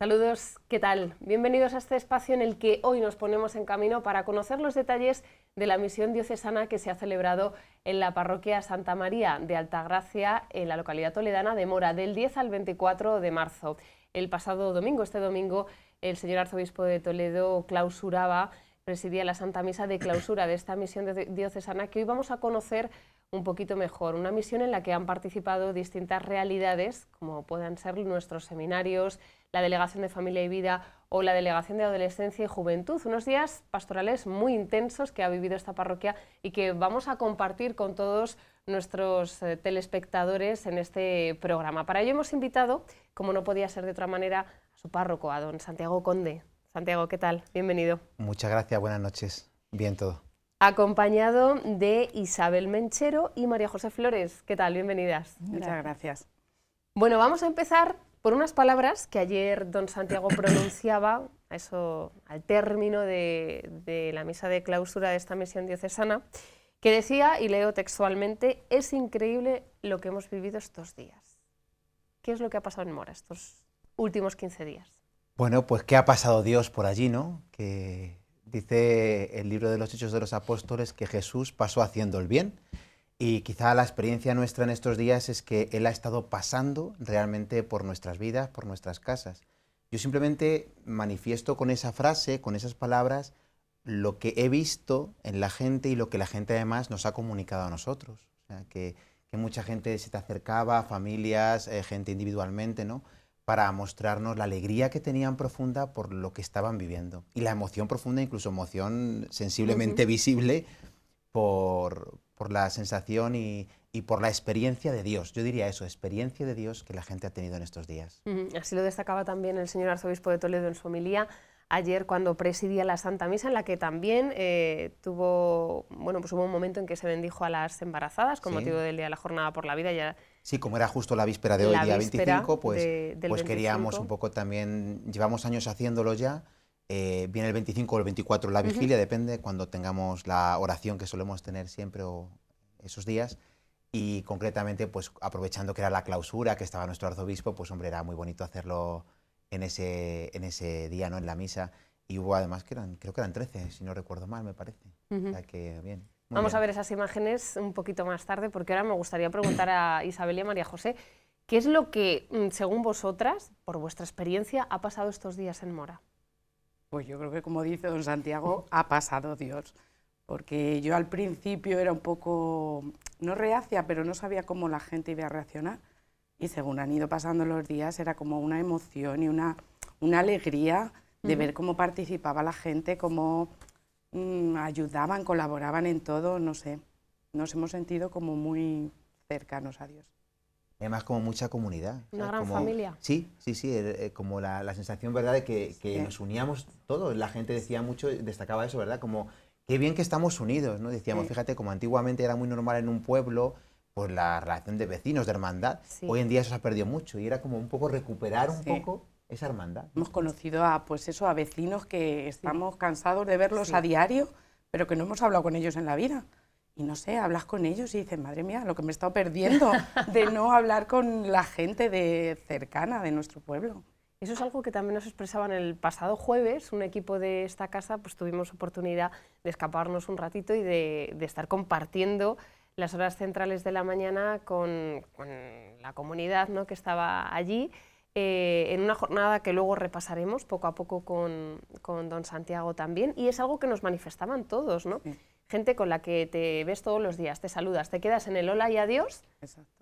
Saludos, ¿qué tal? Bienvenidos a este espacio en el que hoy nos ponemos en camino para conocer los detalles de la misión diocesana que se ha celebrado en la parroquia Santa María de Altagracia, en la localidad toledana de Mora, del 10 al 24 de marzo. El pasado domingo, este domingo, el señor arzobispo de Toledo clausuraba, presidía la Santa Misa de clausura de esta misión diocesana que hoy vamos a conocer un poquito mejor, una misión en la que han participado distintas realidades, como puedan ser nuestros seminarios, la Delegación de Familia y Vida o la Delegación de Adolescencia y Juventud. Unos días pastorales muy intensos que ha vivido esta parroquia y que vamos a compartir con todos nuestros eh, telespectadores en este programa. Para ello hemos invitado, como no podía ser de otra manera, a su párroco, a don Santiago Conde. Santiago, ¿qué tal? Bienvenido. Muchas gracias, buenas noches. Bien todo acompañado de Isabel Menchero y María José Flores. ¿Qué tal? Bienvenidas. Muchas gracias. Bueno, vamos a empezar por unas palabras que ayer don Santiago pronunciaba eso, al término de, la misa de clausura de esta misión diocesana, que decía, y leo textualmente, es increíble lo que hemos vivido estos días. ¿Qué es lo que ha pasado en Mora estos últimos 15 días? Bueno, pues qué ha pasado Dios por allí, ¿no? Que dice el libro de los Hechos de los Apóstoles que Jesús pasó haciendo el bien. Y quizá la experiencia nuestra en estos días es que Él ha estado pasando realmente por nuestras vidas, por nuestras casas. Yo simplemente manifiesto con esa frase, con esas palabras, lo que he visto en la gente y lo que la gente además nos ha comunicado a nosotros. que, mucha gente se te acercaba, familias, eh, gente individualmente, ¿no? para mostrarnos la alegría que tenían profunda por lo que estaban viviendo y la emoción profunda, incluso emoción sensiblemente visible por, la sensación y, por la experiencia de Dios. Yo diría eso, experiencia de Dios que la gente ha tenido en estos días. Así lo destacaba también el señor arzobispo de Toledo en su homilía ayer cuando presidía la Santa Misa, en la que también eh, tuvo, bueno, pues hubo un momento en que se bendijo a las embarazadas con motivo del Día de la Jornada por la Vida. Ya Sí, como era justo la víspera de hoy, día 25, pues, pues, queríamos un poco también, llevamos años haciéndolo ya, eh, viene el 25 o el 24 la vigilia, depende cuando tengamos la oración que solemos tener siempre o esos días, y concretamente pues aprovechando que era la clausura, que estaba nuestro arzobispo, pues hombre, era muy bonito hacerlo en ese, en ese día, ¿no? En la misa, y hubo además que eran, creo que eran 13, si no recuerdo mal, me parece, que bien. Vamos a ver esas imágenes un poquito más tarde, porque ahora me gustaría preguntar a Isabel y a María José, ¿qué es lo que, mm, según vosotras, por vuestra experiencia, ha pasado estos días en Mora? Pues yo creo que, como dice don Santiago, ha pasado Dios. Porque yo al principio era un poco, no reacia, pero no sabía cómo la gente iba a reaccionar. Y según han ido pasando los días, era como una emoción y una, una alegría de ver cómo participaba la gente, cómo Mm, ayudaban, colaboraban en todo, no sé. Nos hemos sentido como muy cercanos a Dios. Además, como mucha comunidad. Una gran familia. Sí, sí, sí, eh, eh, como la, la, sensación, ¿verdad?, de que, nos uníamos todos. La gente decía mucho, destacaba eso, ¿verdad? Como, qué bien que estamos unidos, ¿no? Decíamos, fíjate, como antiguamente era muy normal en un pueblo, pues la relación de vecinos, de hermandad, hoy en día eso se ha perdido mucho y era como un poco recuperar un poco esa hermandad. Hemos conocido a, pues eso, a vecinos que estamos cansados de verlos a diario, pero que no hemos hablado con ellos en la vida. Y no sé, hablas con ellos y dices, madre mía, lo que me he estado perdiendo de no hablar con la gente de cercana de nuestro pueblo. Eso es algo que también nos expresaban el pasado jueves. Un equipo de esta casa, pues tuvimos oportunidad de escaparnos un ratito y de, estar compartiendo las horas centrales de la mañana con, con la comunidad ¿no? que estaba allí. Eh, en una jornada que luego repasaremos poco a poco con, con, don Santiago también, y es algo que nos manifestaban todos, ¿no? Gente con la que te ves todos los días, te saludas, te quedas en el hola y adiós,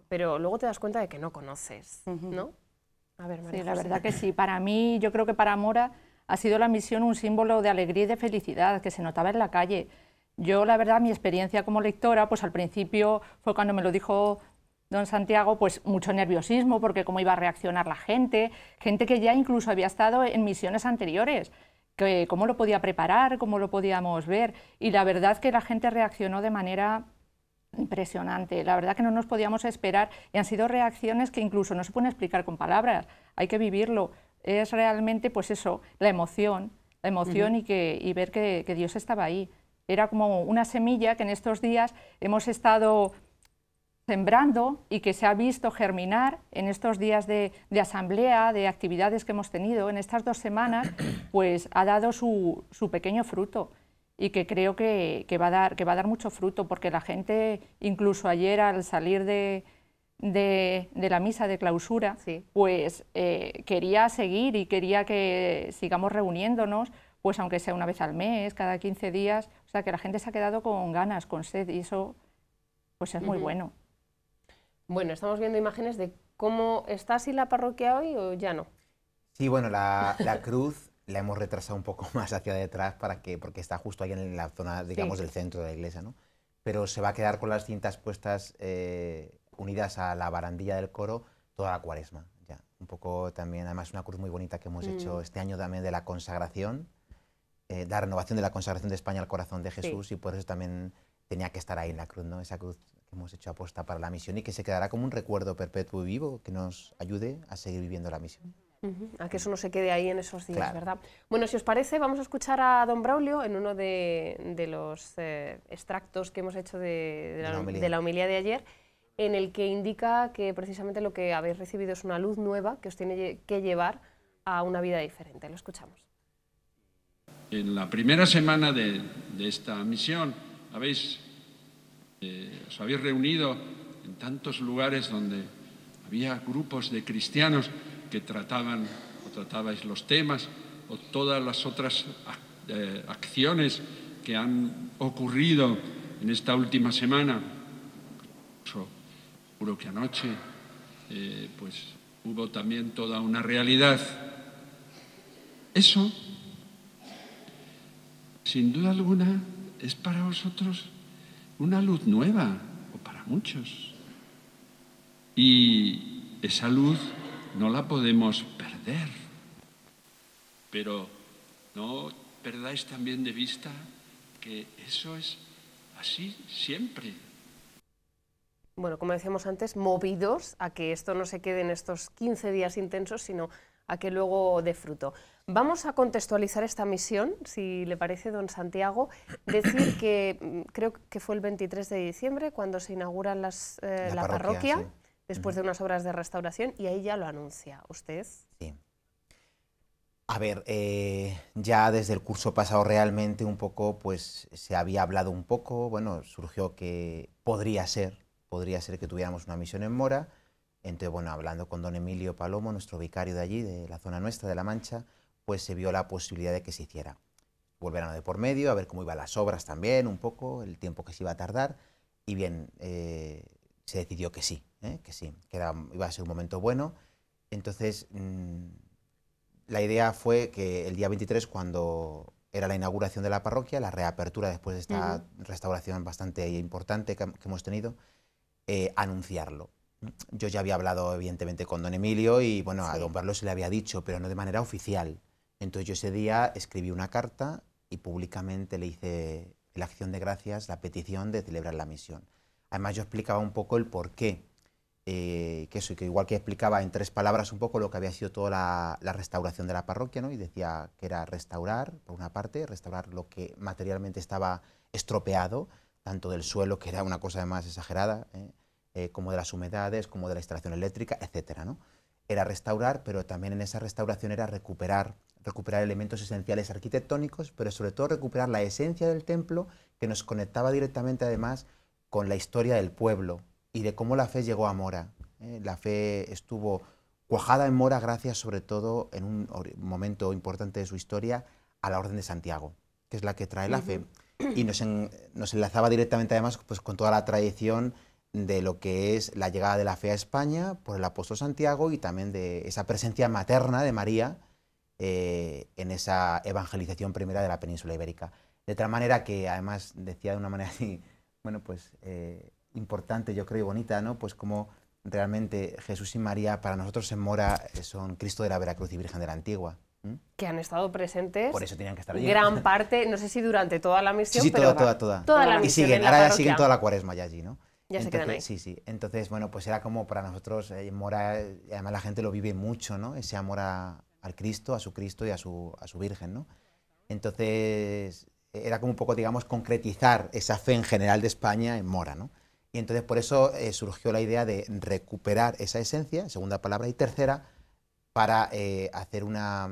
pero luego te das cuenta de que no conoces, ¿no? A ver, María. Sí, la verdad que sí, para mí, yo creo que para Mora ha sido la misión un símbolo de alegría y de felicidad que se notaba en la calle. Yo, la verdad, mi experiencia como lectora, pues al principio fue cuando me lo dijo don Santiago, pues mucho nerviosismo porque cómo iba a reaccionar la gente, gente que ya incluso había estado en misiones anteriores, que cómo lo podía preparar, cómo lo podíamos ver. Y la verdad que la gente reaccionó de manera impresionante. La verdad que no nos podíamos esperar y han sido reacciones que incluso no se pueden explicar con palabras, hay que vivirlo. Es realmente, pues eso, la emoción, la emoción y, que, ver que, que Dios estaba ahí. Era como una semilla que en estos días hemos estado sembrando y que se ha visto germinar en estos días de, asamblea, de actividades que hemos tenido en estas dos semanas, pues ha dado su, pequeño fruto y que creo que, va a dar, que va a dar mucho fruto, porque la gente, incluso ayer al salir de, la misa de clausura, pues eh, quería seguir y quería que sigamos reuniéndonos, pues aunque sea una vez al mes, cada 15 días, o sea que la gente se ha quedado con ganas, con sed, y eso pues es muy bueno. Bueno, estamos viendo imágenes de cómo está así la parroquia hoy o ya no. Sí, bueno, la, cruz la hemos retrasado un poco más hacia detrás para que, porque está justo ahí en la zona, digamos, del centro de la iglesia, ¿no? Pero se va a quedar con las cintas puestas eh, unidas a la barandilla del coro toda la cuaresma, ya. Un poco también, además, una cruz muy bonita que hemos mm. hecho este año también de la consagración, eh, la renovación de la consagración de España al corazón de Jesús, y por eso también tenía que estar ahí en la cruz, ¿no? Esa cruz que hemos hecho apuesta para la misión y que se quedará como un recuerdo perpetuo y vivo que nos ayude a seguir viviendo la misión. A que eso no se quede ahí en esos días, ¿verdad? Bueno, si os parece, vamos a escuchar a don Braulio en uno de, los eh, extractos que hemos hecho de, de, la, homilía de, de ayer, en el que indica que precisamente lo que habéis recibido es una luz nueva que os tiene que llevar a una vida diferente. Lo escuchamos. En la primera semana de, esta misión habéis eh, os habéis reunido en tantos lugares donde había grupos de cristianos que trataban o tratabais los temas o todas las otras eh, acciones que han ocurrido en esta última semana. Yo juro que anoche eh, pues hubo también toda una realidad. Eso, sin duda alguna, es para vosotros una luz nueva, o para muchos. Y esa luz no la podemos perder, pero no perdáis también de vista que eso es así siempre, bueno, como decíamos antes, movidos a que esto no se quede en estos 15 días intensos, sino a que luego dé fruto. Vamos a contextualizar esta misión, si le parece, don Santiago. Decir que mm, creo que fue el 23 de diciembre cuando se inaugura las, eh, la, parroquia, después de unas obras de restauración, y ahí ya lo anuncia usted. Sí. A ver, eh, ya desde el curso pasado realmente un poco, pues se había hablado un poco, bueno, surgió que podría ser, podría ser que tuviéramos una misión en Mora, entonces, bueno, hablando con don Emilio Palomo, nuestro vicario de allí, de la zona nuestra, de La Mancha, pues se vio la posibilidad de que se hiciera. Volver de por medio, a ver cómo iban las obras también, un poco, el tiempo que se iba a tardar, y bien, eh, se decidió que sí, ¿eh? que sí, que iba a ser un momento bueno. Entonces, mm, la idea fue que el día 23, cuando era la inauguración de la parroquia, la reapertura después de esta restauración bastante importante que, hemos tenido, eh, anunciarlo yo ya había hablado evidentemente con don Emilio y bueno, a don Pablo se le había dicho, pero no de manera oficial. Entonces yo ese día escribí una carta y públicamente le hice la acción de gracias, la petición de celebrar la misión. Además yo explicaba un poco el por qué, eh, que eso, que igual que explicaba en tres palabras un poco lo que había sido toda la, restauración de la parroquia, ¿no? y decía que era restaurar, por una parte, restaurar lo que materialmente estaba estropeado, tanto del suelo, que era una cosa además exagerada, ¿eh? Eh, como de las humedades, como de la instalación eléctrica, etc. ¿no? Era restaurar, pero también en esa restauración era recuperar, recuperar elementos esenciales arquitectónicos, pero sobre todo recuperar la esencia del templo que nos conectaba directamente además con la historia del pueblo y de cómo la fe llegó a Mora. ¿eh? La fe estuvo cuajada en Mora gracias sobre todo en un momento importante de su historia a la Orden de Santiago, que es la que trae la fe y nos, nos enlazaba directamente además pues, con toda la tradición de lo que es la llegada de la fe a España por el apóstol Santiago y también de esa presencia materna de María eh, en esa evangelización primera de la península ibérica. De tal manera que, además, decía de una manera así, bueno, pues eh, importante, yo creo, y bonita, ¿no? Pues como realmente Jesús y María para nosotros en Mora eh, son Cristo de la Veracruz y Virgen de la Antigua. Que han estado presentes. Por eso tenían que estar Gran parte, no sé si durante toda la misión, sí, Toda, toda, la misión. Y siguen, ahora ya siguen toda la cuaresma allí, ¿no? Ya se quedan ahí. Sí, sí. Entonces, bueno, pues era como para nosotros, en eh, mora, además la gente lo vive mucho, ¿no? Ese amor al Cristo, a su Cristo y a su, a su Virgen, ¿no? Entonces, era como un poco, digamos, concretizar esa fe en general de España en Mora, ¿no? Y entonces por eso eh, surgió la idea de recuperar esa esencia, segunda palabra, y tercera, para eh, hacer una,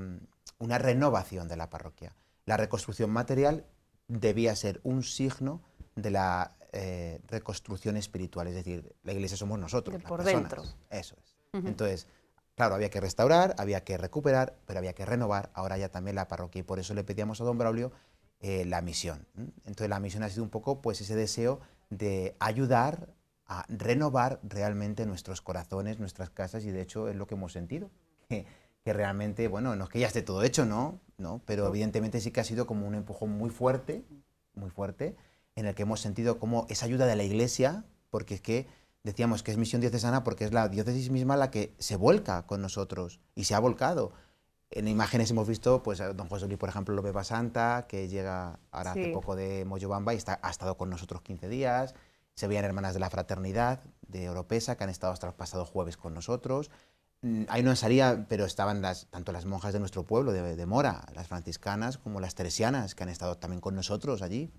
una renovación de la parroquia. La reconstrucción material debía ser un signo de la eh, reconstrucción espiritual, es decir, la iglesia somos nosotros. por dentro. Eso es. Entonces, claro, había que restaurar, había que recuperar, pero había que renovar ahora ya también la parroquia y por eso le pedíamos a don Braulio eh, la misión. Entonces, la misión ha sido un poco pues ese deseo de ayudar a renovar realmente nuestros corazones, nuestras casas y de hecho es lo que hemos sentido. Que, realmente, bueno, no es que ya esté todo hecho, ¿no? ¿no? Pero evidentemente sí que ha sido como un empujón muy fuerte, muy fuerte, en el que hemos sentido como esa ayuda de la Iglesia, porque es que decíamos que es misión diocesana porque es la diócesis misma la que se vuelca con nosotros y se ha volcado. En imágenes hemos visto, pues, a don José Luis, por ejemplo, lo beba santa, que llega ahora hace poco de Moyobamba y está, ha estado con nosotros 15 días. Se veían hermanas de la fraternidad de Oropesa, que han estado hasta el pasado jueves con nosotros. Mm, ahí no salía, pero estaban las, tanto las monjas de nuestro pueblo, de Mora, las franciscanas, como las teresianas, que han estado también con nosotros allí.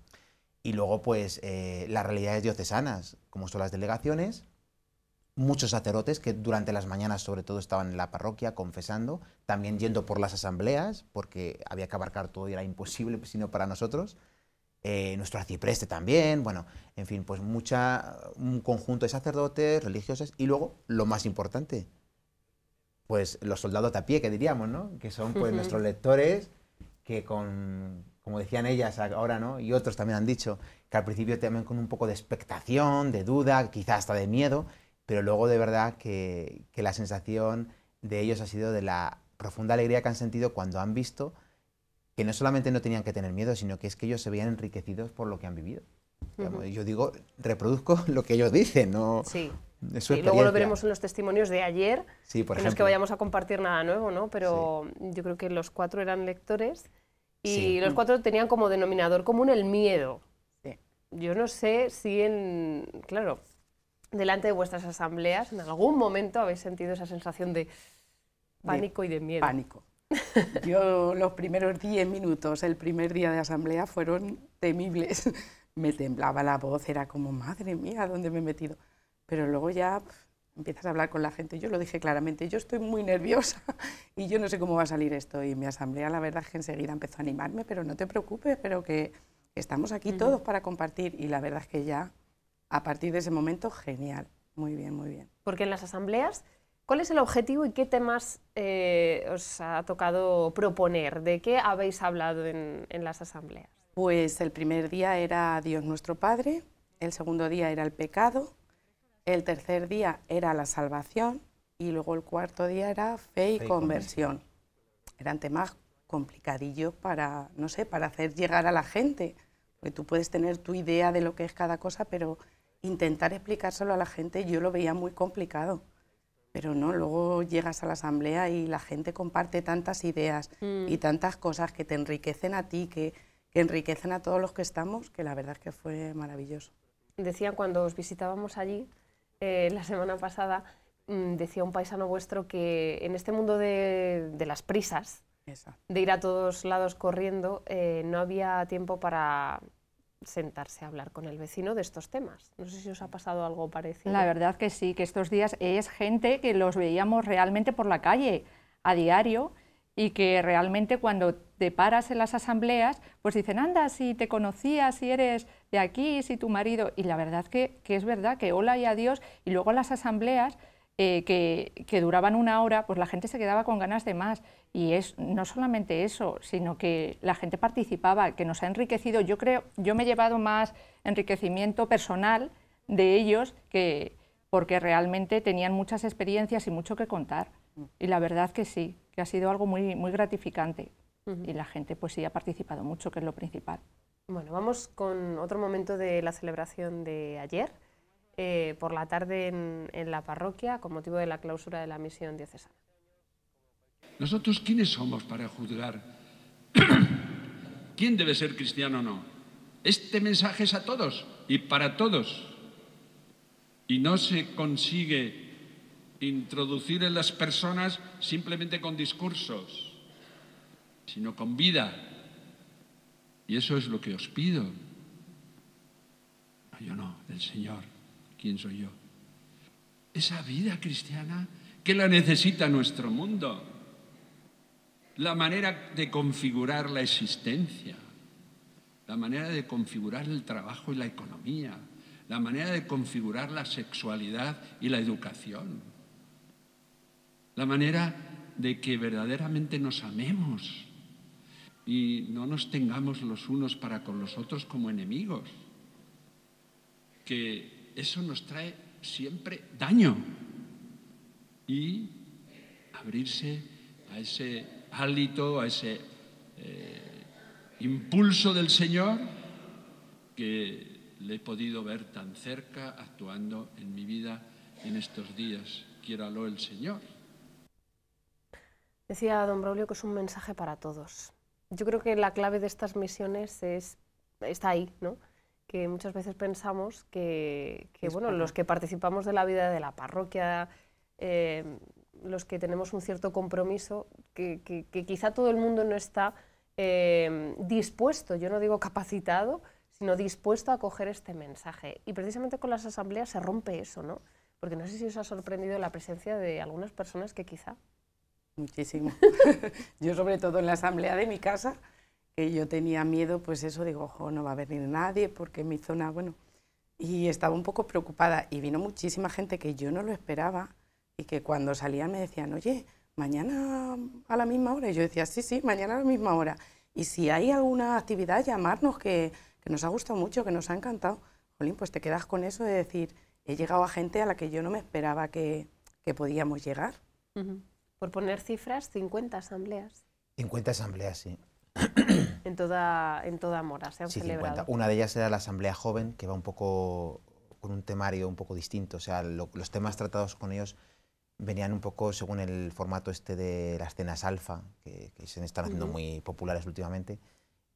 Y luego, pues, eh, las realidades diocesanas, como son las delegaciones, muchos sacerdotes que durante las mañanas sobre todo estaban en la parroquia confesando, también yendo por las asambleas, porque había que abarcar todo y era imposible, pues, sino para nosotros. Eh, nuestro arcipreste también, bueno, en fin, pues mucha, un conjunto de sacerdotes, religiosos, y luego, lo más importante, pues los soldados de a pie, que diríamos, ¿no? Que son pues nuestros lectores que con como decían ellas ahora, ¿no? Y otros también han dicho, que al principio también con un poco de expectación, de duda, quizás hasta de miedo, pero luego de verdad que, la sensación de ellos ha sido de la profunda alegría que han sentido cuando han visto que no solamente no tenían que tener miedo, sino que es que ellos se veían enriquecidos por lo que han vivido. Yo digo, reproduzco lo que ellos dicen, ¿no? Sí. y luego lo veremos en los testimonios de ayer, sí, no es que vayamos a compartir nada nuevo, ¿no? Pero yo creo que los cuatro eran lectores y los cuatro tenían como denominador común el miedo. Yo no sé si en, claro, delante de vuestras asambleas en algún momento habéis sentido esa sensación de pánico y de miedo. Pánico. Yo los primeros 10 minutos, el primer día de asamblea, fueron temibles. Me temblaba la voz, era como, madre mía, ¿dónde me he metido? Pero luego ya empiezas a hablar con la gente. Yo lo dije claramente, yo estoy muy nerviosa y yo no sé cómo va a salir esto. Y mi asamblea, la verdad, es que enseguida empezó a animarme, pero no te preocupes, pero que estamos aquí todos para compartir. Y la verdad es que ya, a partir de ese momento, genial. Muy bien, muy bien. Porque en las asambleas, ¿cuál es el objetivo y qué temas eh, os ha tocado proponer? ¿De qué habéis hablado en, en las asambleas? Pues el primer día era Dios nuestro Padre, el segundo día era el pecado, el tercer día era la salvación y luego el cuarto día era fe y, conversión. Eran temas complicadillos para, no sé, para hacer llegar a la gente. Porque tú puedes tener tu idea de lo que es cada cosa, pero intentar explicárselo a la gente yo lo veía muy complicado. Pero no, luego llegas a la asamblea y la gente comparte tantas ideas y mm. tantas cosas que te enriquecen a ti, que, que enriquecen a todos los que estamos, que la verdad es que fue maravilloso. Decían cuando os visitábamos allí eh, la semana pasada, mm, decía un paisano vuestro que en este mundo de, las prisas, de ir a todos lados corriendo, eh, no había tiempo para sentarse a hablar con el vecino de estos temas. No sé si os ha pasado algo parecido. La verdad que sí, que estos días es gente que los veíamos realmente por la calle a diario y que realmente cuando te paras en las asambleas, pues dicen, anda, si te conocías, si eres de aquí, si tu marido, y la verdad que, es verdad que hola y adiós, y luego las asambleas eh, que, duraban una hora, pues la gente se quedaba con ganas de más, y es no solamente eso, sino que la gente participaba, que nos ha enriquecido, yo creo, yo me he llevado más enriquecimiento personal de ellos que porque realmente tenían muchas experiencias y mucho que contar, mm. y la verdad que sí, que ha sido algo muy, muy gratificante y la gente pues sí ha participado mucho, que es lo principal. Bueno, vamos con otro momento de la celebración de ayer, eh, por la tarde en, la parroquia, con motivo de la clausura de la misión diocesana. ¿Nosotros quiénes somos para juzgar quién debe ser cristiano o no? Este mensaje es a todos y para todos. Y no se consigue introducir en las personas simplemente con discursos, sino con vida. Y eso es lo que os pido. No, yo no, el Señor. ¿Quién soy yo? Esa vida cristiana que la necesita nuestro mundo. La manera de configurar la existencia, la manera de configurar el trabajo y la economía, la manera de configurar la sexualidad y la educación la manera de que verdaderamente nos amemos y no nos tengamos los unos para con los otros como enemigos, que eso nos trae siempre daño y abrirse a ese hálito, a ese eh, impulso del Señor que le he podido ver tan cerca actuando en mi vida en estos días. Quiéralo el Señor. Decía don Braulio que es un mensaje para todos. Yo creo que la clave de estas misiones es, está ahí, ¿no? que muchas veces pensamos que, bueno, los que participamos de la vida de la parroquia, em, los que tenemos un cierto compromiso, que, quizá todo el mundo no está em, dispuesto, yo no digo capacitado, sino dispuesto a coger este mensaje. Y precisamente con las asambleas se rompe eso, ¿no? Porque no sé si os ha sorprendido la presencia de algunas personas que quizá Muchísimo. yo sobre todo en la asamblea de mi casa, que yo tenía miedo, pues eso, digo, ojo, no va a venir nadie porque mi zona, bueno, y estaba un poco preocupada y vino muchísima gente que yo no lo esperaba y que cuando salían me decían, oye, mañana a la misma hora. Y yo decía, sí, sí, mañana a la misma hora. Y si hay alguna actividad, llamarnos, que, nos ha gustado mucho, que nos ha encantado. Jolín, pues te quedas con eso de decir, he llegado a gente a la que yo no me esperaba que, podíamos llegar por poner cifras, 50 asambleas. 50 asambleas, sí. en toda, en toda Mora se han sí, Una de ellas era la Asamblea Joven, que va un poco con un temario un poco distinto. O sea, los temas tratados con ellos venían un poco según el formato este de las cenas alfa, que, se están haciendo muy populares últimamente.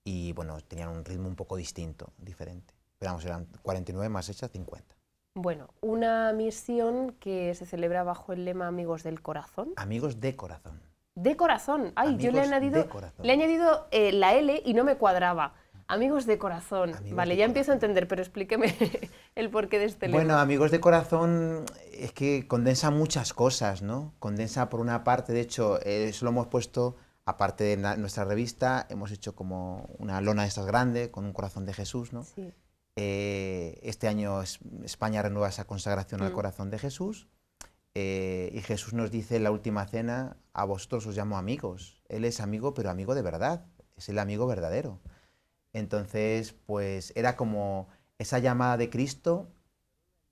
Y bueno, tenían un ritmo un poco distinto, diferente. Pero vamos, eran 49 más hechas, 50. Bueno, una misión que se celebra bajo el lema Amigos del Corazón. Amigos de Corazón. De Corazón. Ay, yo le he añadido, le he añadido eh, la L y no me cuadraba. Amigos de corazón. vale, ya empiezo a entender, pero explíqueme el porqué de este lema. Bueno, amigos de corazón es que condensa muchas cosas, ¿no? Condensa por una parte, de hecho, eh, eso lo hemos puesto, aparte de nuestra revista, hemos hecho como una lona de estas grandes, con un corazón de Jesús, ¿no? Sí. Eh, este año España renueva esa consagración al mm. corazón de Jesús. Eh, y Jesús nos dice en la última cena, a vosotros os llamo amigos. Él es amigo, pero amigo de verdad. Es el amigo verdadero. Entonces, pues era como esa llamada de Cristo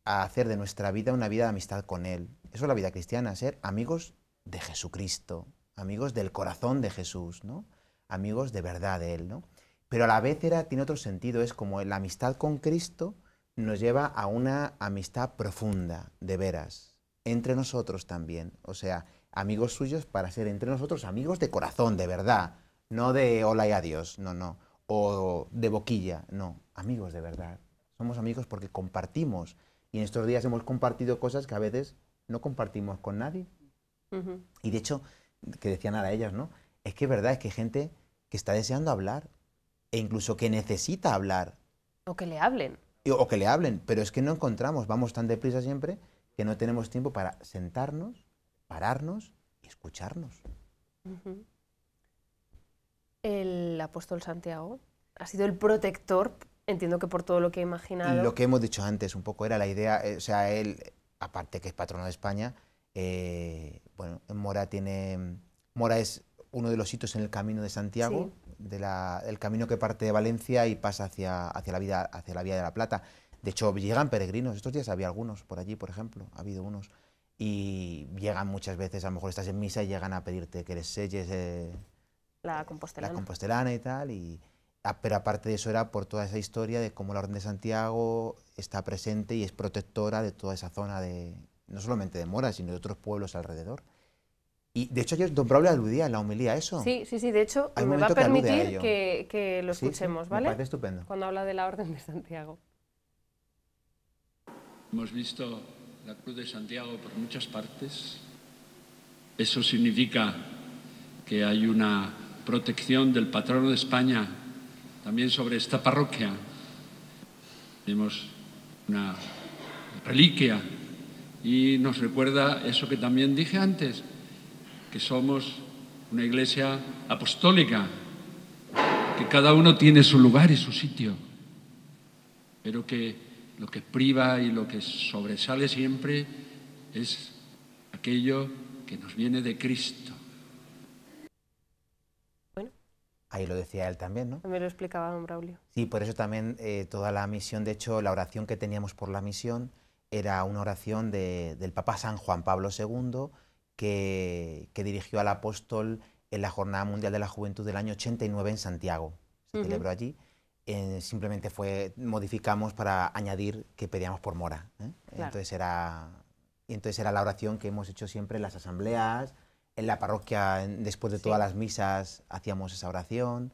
a hacer de nuestra vida una vida de amistad con Él. Eso es la vida cristiana, ser amigos de Jesucristo, amigos del corazón de Jesús, ¿no? amigos de verdad de Él. ¿no? pero a la vez tiene otro sentido, es como la amistad con Cristo nos lleva a una amistad profunda, de veras, entre nosotros también, o sea, amigos suyos para ser entre nosotros amigos de corazón, de verdad, no de hola y adiós, no, no, o de boquilla, no, amigos de verdad. Somos amigos porque compartimos y en estos días hemos compartido cosas que a veces no compartimos con nadie. Y de hecho, que decían a ellas, ¿no? Es que es verdad, es que hay gente que está deseando hablar, e incluso que necesita hablar. O que le hablen. O que le hablen, pero es que no encontramos, vamos tan deprisa siempre que no tenemos tiempo para sentarnos, pararnos y escucharnos. El apóstol Santiago ha sido el protector, entiendo que por todo lo que he imaginado. Lo que hemos dicho antes un poco era la idea, eh, o sea, él, aparte que es patrono de España, eh, bueno, Mora tiene... Mora es uno de los hitos en el camino de Santiago, de del camino que parte de Valencia y pasa hacia, hacia, la vida, hacia la Vía de la Plata. De hecho, llegan peregrinos, estos días había algunos por allí, por ejemplo, ha habido unos, y llegan muchas veces, a lo mejor estás en misa y llegan a pedirte que les selles eh, la, compostelana. y tal, y, ah, pero aparte de eso era por toda esa historia de cómo la Orden de Santiago está presente y es protectora de toda esa zona de, no solamente de Mora, sino de otros pueblos alrededor. Y de hecho yo Don le aludía la homilía a eso. Sí, sí, sí, de hecho me va a permitir que, lo escuchemos, ¿vale? Cuando habla de la Orden de Santiago. Hemos visto la Cruz de Santiago por muchas partes. Eso significa que hay una protección del patrono de España también sobre esta parroquia. Tenemos una reliquia y nos recuerda eso que también dije antes, que somos una iglesia apostólica, que cada uno tiene su lugar y su sitio, pero que lo que priva y lo que sobresale siempre es aquello que nos viene de Cristo. Bueno, Ahí lo decía él también, ¿no? Me lo explicaba don Braulio. Sí, por eso también eh, toda la misión, de hecho, la oración que teníamos por la misión era una oración del Papa San Juan Pablo II, que, dirigió al apóstol en la Jornada Mundial de la Juventud del año 89 en Santiago. Se celebró allí. Eh, simplemente fue, modificamos para añadir que pedíamos por mora. ¿eh? Entonces, era, entonces era la oración que hemos hecho siempre en las asambleas, en la parroquia, después de todas las misas hacíamos esa oración.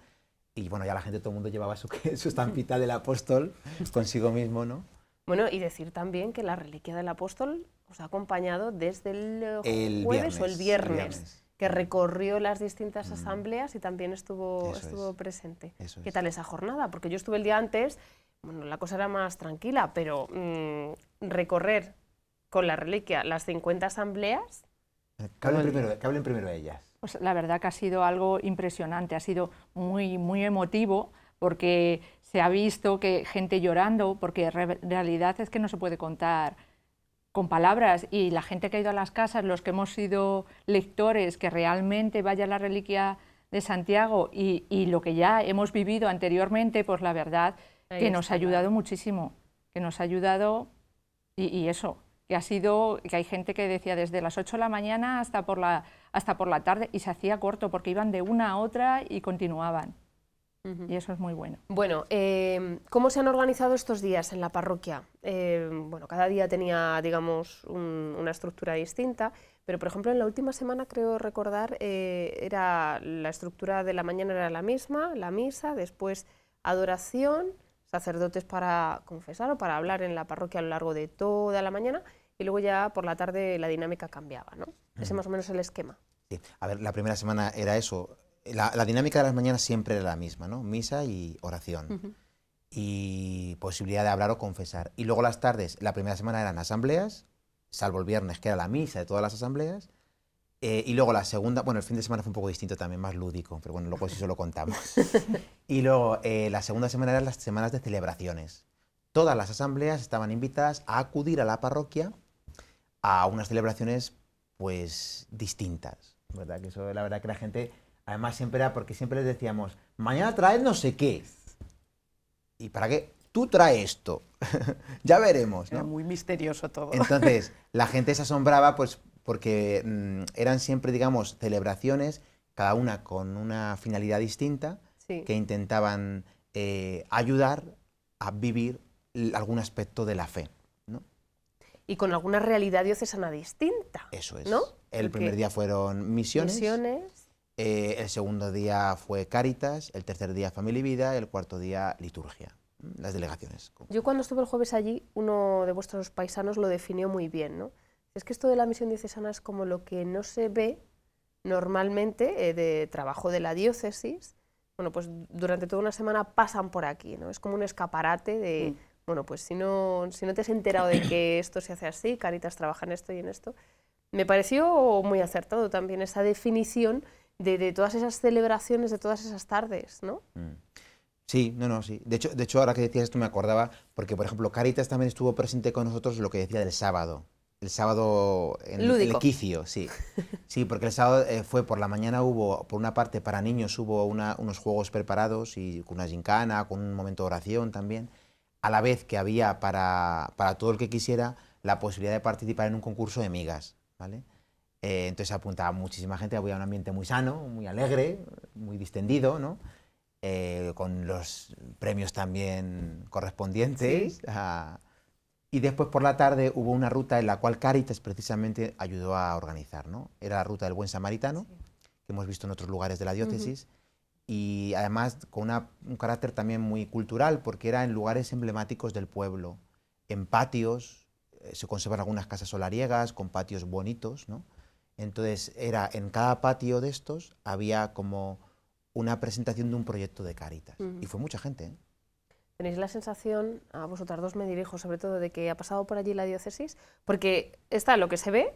Y bueno, ya la gente, todo el mundo llevaba su, su estampita del apóstol consigo mismo, ¿no? Bueno, y decir también que la reliquia del apóstol os ha acompañado desde el, eh, jueves o el viernes, que recorrió las distintas asambleas y también estuvo, estuvo presente. ¿Qué tal esa jornada? Porque yo estuve el día antes, bueno, la cosa era más tranquila, pero mm, recorrer con la reliquia las 50 asambleas... Eh, que hablen, primero, hablen primero de ellas. Pues la verdad que ha sido algo impresionante, ha sido muy, muy emotivo porque se ha visto que gente llorando, porque en realidad es que no se puede contar con palabras y la gente que ha ido a las casas, los que hemos sido lectores, que realmente vaya la reliquia de Santiago y, y lo que ya hemos vivido anteriormente, pues la verdad que nos ha ayudado muchísimo, que nos ha ayudado y, y, eso, que ha sido, que hay gente que decía desde las 8 de la mañana hasta por la, hasta por la tarde y se hacía corto porque iban de una a otra y continuaban. Y eso es muy bueno. Bueno, eh, ¿cómo se han organizado estos días en la parroquia? Eh, bueno, cada día tenía, digamos, una estructura distinta, pero por ejemplo en la última semana creo recordar eh, era la estructura de la mañana era la misma, la misa, después adoración, sacerdotes para confesar o para hablar en la parroquia a lo largo de toda la mañana y luego ya por la tarde la dinámica cambiaba, ¿no? Ese más o menos el esquema. Sí. A ver, la primera semana era eso, la, dinámica de las mañanas siempre era la misma, ¿no? Misa y oración. Y posibilidad de hablar o confesar. Y luego las tardes, la primera semana eran asambleas, salvo el viernes, que era la misa de todas las asambleas. Eh, y luego la segunda, bueno, el fin de semana fue un poco distinto también, más lúdico, pero bueno, luego eso lo contamos. y luego eh, la segunda semana eran las semanas de celebraciones. Todas las asambleas estaban invitadas a acudir a la parroquia a unas celebraciones, pues, distintas. ¿Verdad? Que eso, la verdad, que la gente Además, siempre era porque siempre les decíamos, mañana traes no sé qué. ¿Y para qué? Tú traes esto. ya veremos. ¿no? Era muy misterioso todo. Entonces, la gente se asombraba pues, porque mm, eran siempre, digamos, celebraciones, cada una con una finalidad distinta, que intentaban eh, ayudar a vivir algún aspecto de la fe. Y con alguna realidad diocesana distinta. Eso es. El primer día fueron misiones. Misiones eh, el segundo día fue Caritas, el tercer día Familia y Vida, el cuarto día Liturgia, las delegaciones. Yo cuando estuve el jueves allí, uno de vuestros paisanos lo definió muy bien, Es que esto de la misión diocesana es como lo que no se ve normalmente eh, de trabajo de la diócesis. Bueno, pues durante toda una semana pasan por aquí, ¿no? Es como un escaparate de, mm. bueno, pues si no, si no te has enterado de que esto se hace así, Caritas trabaja en esto y en esto. Me pareció muy acertado también esa definición de, todas esas celebraciones, de todas esas tardes, ¿no? Mm. Sí, no, no, sí. De hecho, de hecho, ahora que decías esto me acordaba, porque por ejemplo, Caritas también estuvo presente con nosotros lo que decía del sábado. El sábado en el quicio, sí. Sí, porque el sábado eh, fue por la mañana hubo, por una parte para niños hubo unos juegos preparados y con una gincana, con un momento de oración también, a la vez que había para, para todo el que quisiera la posibilidad de participar en un concurso de migas, ¿vale? Eh, entonces apuntaba muchísima gente, había a un ambiente muy sano, muy alegre, muy distendido, ¿no? Eh, con los premios también correspondientes. y después por la tarde hubo una ruta en la cual Caritas precisamente ayudó a organizar, ¿no? Era la ruta del Buen Samaritano, que hemos visto en otros lugares de la diócesis. y además con un carácter también muy cultural, porque era en lugares emblemáticos del pueblo, en patios, eh, se conservan algunas casas solariegas con patios bonitos, ¿no? Entonces, era en cada patio de estos había como una presentación de un proyecto de Caritas. Y fue mucha gente. ¿eh? ¿Tenéis la sensación, a vosotras dos me dirijo sobre todo, de que ha pasado por allí la diócesis? Porque está lo que se ve,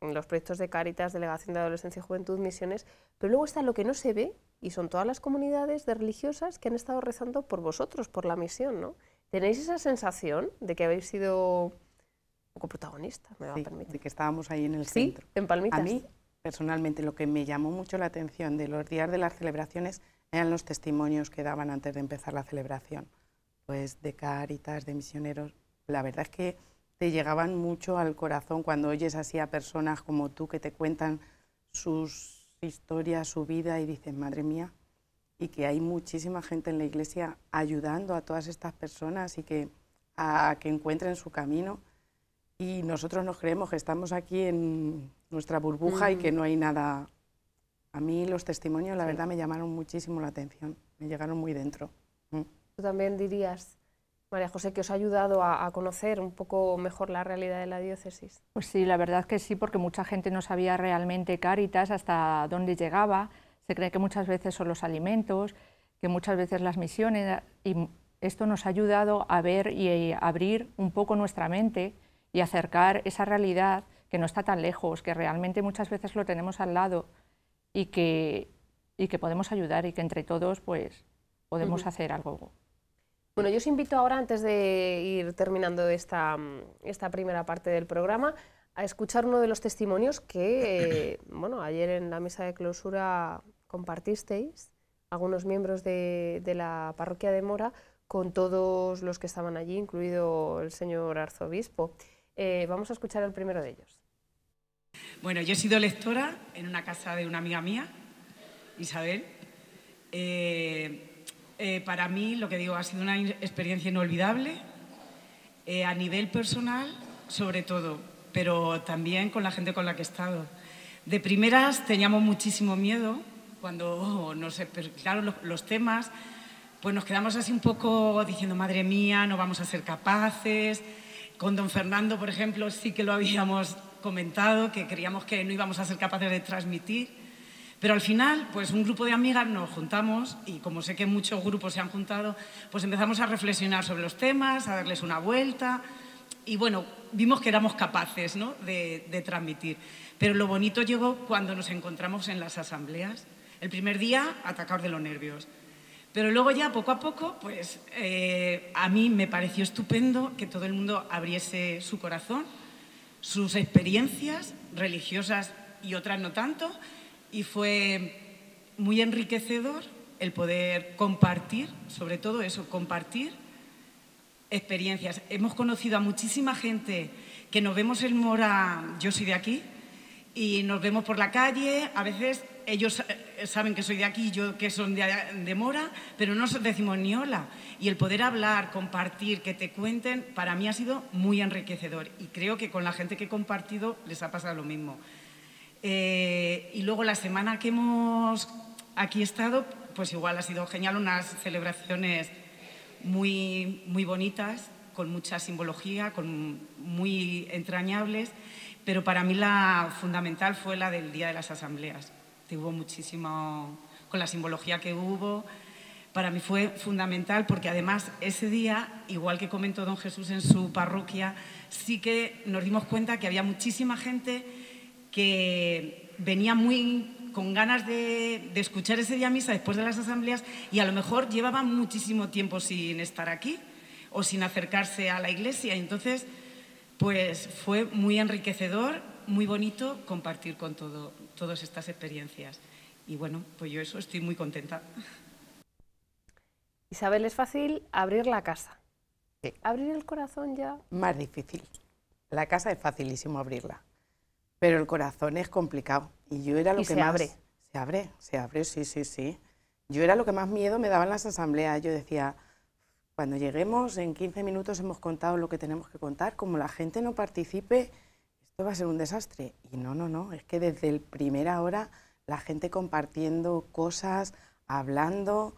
en los proyectos de Caritas, Delegación de Adolescencia y Juventud, Misiones, pero luego está lo que no se ve y son todas las comunidades de religiosas que han estado rezando por vosotros, por la misión, ¿no? ¿Tenéis esa sensación de que habéis sido poco protagonista, me va a permitir. que estábamos ahí en el centro. en Palmitas. A mí, personalmente, lo que me llamó mucho la atención de los días de las celebraciones eran los testimonios que daban antes de empezar la celebración. Pues de caritas, de misioneros. La verdad es que te llegaban mucho al corazón cuando oyes así a personas como tú que te cuentan sus historias, su vida y dices, madre mía, y que hay muchísima gente en la iglesia ayudando a todas estas personas y que que encuentren su camino y nosotros nos creemos que estamos aquí en nuestra burbuja y que mm. no hay nada. A mí los testimonios, la verdad, me llamaron muchísimo la atención, me llegaron muy dentro. Mm. Tú también dirías, María José, que os ha ayudado a, conocer un poco mejor la realidad de la diócesis. Pues sí, la verdad que sí, porque mucha gente no sabía realmente Cáritas hasta dónde llegaba. Se cree que muchas veces son los alimentos, que muchas veces las misiones, y esto nos ha ayudado a ver y eh, abrir un poco nuestra mente y acercar esa realidad que no está tan lejos, que realmente muchas veces lo tenemos al lado y que, y que podemos ayudar y que entre todos pues, podemos hacer algo. Bueno, yo os invito ahora, antes de ir terminando esta, esta primera parte del programa, a escuchar uno de los testimonios que, bueno, ayer en la mesa de clausura compartisteis algunos miembros de, de, la parroquia de Mora con todos los que estaban allí, incluido el señor arzobispo. Eh, vamos a escuchar el primero de ellos. Bueno, yo he sido lectora en una casa de una amiga mía, Isabel. Eh, eh, para mí, lo que digo, ha sido una experiencia inolvidable a nivel personal, sobre todo, pero también con la gente con la que he estado. De primeras teníamos muchísimo miedo cuando oh, nos explicaron los, los temas, pues nos quedamos así un poco diciendo, madre mía, no vamos a ser capaces. Con don Fernando, por ejemplo, sí que lo habíamos comentado, que creíamos que no íbamos a ser capaces de transmitir. Pero al final, pues un grupo de amigas nos juntamos y como sé que muchos grupos se han juntado, pues empezamos a reflexionar sobre los temas, a darles una vuelta y bueno, vimos que éramos capaces de, de transmitir. Pero lo bonito llegó cuando nos encontramos en las asambleas. El primer día, atacar de los nervios. Pero luego ya poco a poco, pues eh, a mí me pareció estupendo que todo el mundo abriese su corazón, sus experiencias religiosas y otras no tanto, y fue muy enriquecedor el poder compartir, sobre todo eso, compartir experiencias. Hemos conocido a muchísima gente que nos vemos en Mora, yo soy de aquí, y nos vemos por la calle, a veces ellos eh, saben que soy de aquí, yo que son de, Mora, pero no decimos ni hola. Y el poder hablar, compartir, que te cuenten, para mí ha sido muy enriquecedor. Y creo que con la gente que he compartido les ha pasado lo mismo. Eh, y luego la semana que hemos aquí estado, pues igual ha sido genial, unas celebraciones muy, muy bonitas, con mucha simbología, con, muy entrañables, pero para mí la fundamental fue la del Día de las Asambleas hubo muchísimo, con la simbología que hubo. Para mí fue fundamental porque además ese día, igual que comentó don Jesús en su parroquia, sí que nos dimos cuenta que había muchísima gente que venía muy con ganas de, escuchar ese día misa después de las asambleas y a lo mejor llevaba muchísimo tiempo sin estar aquí o sin acercarse a la iglesia. Entonces, pues fue muy enriquecedor, muy bonito compartir con todo todas estas experiencias. Y bueno, pues yo eso estoy muy contenta. Isabel, es fácil abrir la casa. Abrir el corazón ya. Más difícil. La casa es facilísimo abrirla, pero el corazón es complicado. Y yo era lo que abre. Se abre, se abre, sí, sí, sí. Yo era lo que más miedo me daban las asambleas. Yo decía, cuando lleguemos, en 15 minutos hemos contado lo que tenemos que contar. Como la gente no participe, va a ser un desastre. Y no, no, no, es que desde el primera hora la gente compartiendo cosas, hablando,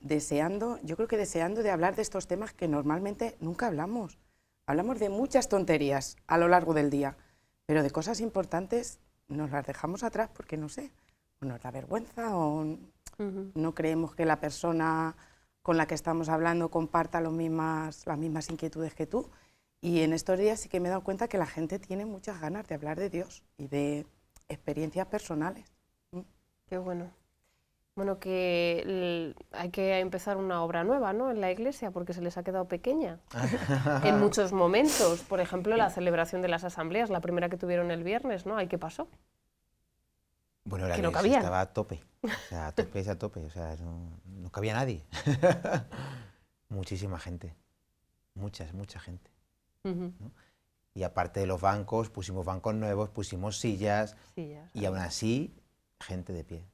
deseando, yo creo que deseando de hablar de estos temas que normalmente nunca hablamos. Hablamos de muchas tonterías a lo largo del día, pero de cosas importantes nos las dejamos atrás porque no sé, o nos da vergüenza o no creemos que la persona con la que estamos hablando comparta mismas, las mismas inquietudes que tú. Y en estos días sí que me he dado cuenta que la gente tiene muchas ganas de hablar de Dios y de experiencias personales. Mm, qué bueno. Bueno, que hay que empezar una obra nueva ¿no? en la iglesia porque se les ha quedado pequeña en muchos momentos. Por ejemplo, la celebración de las asambleas, la primera que tuvieron el viernes, ¿no? ¿Hay qué pasó? Bueno, era que no cabía. estaba a tope. O sea, a tope es a tope. O sea, no, no cabía nadie. Muchísima gente. Muchas, mucha gente. Y aparte de los bancos, pusimos bancos nuevos, pusimos sillas, y aún así, gente de pie.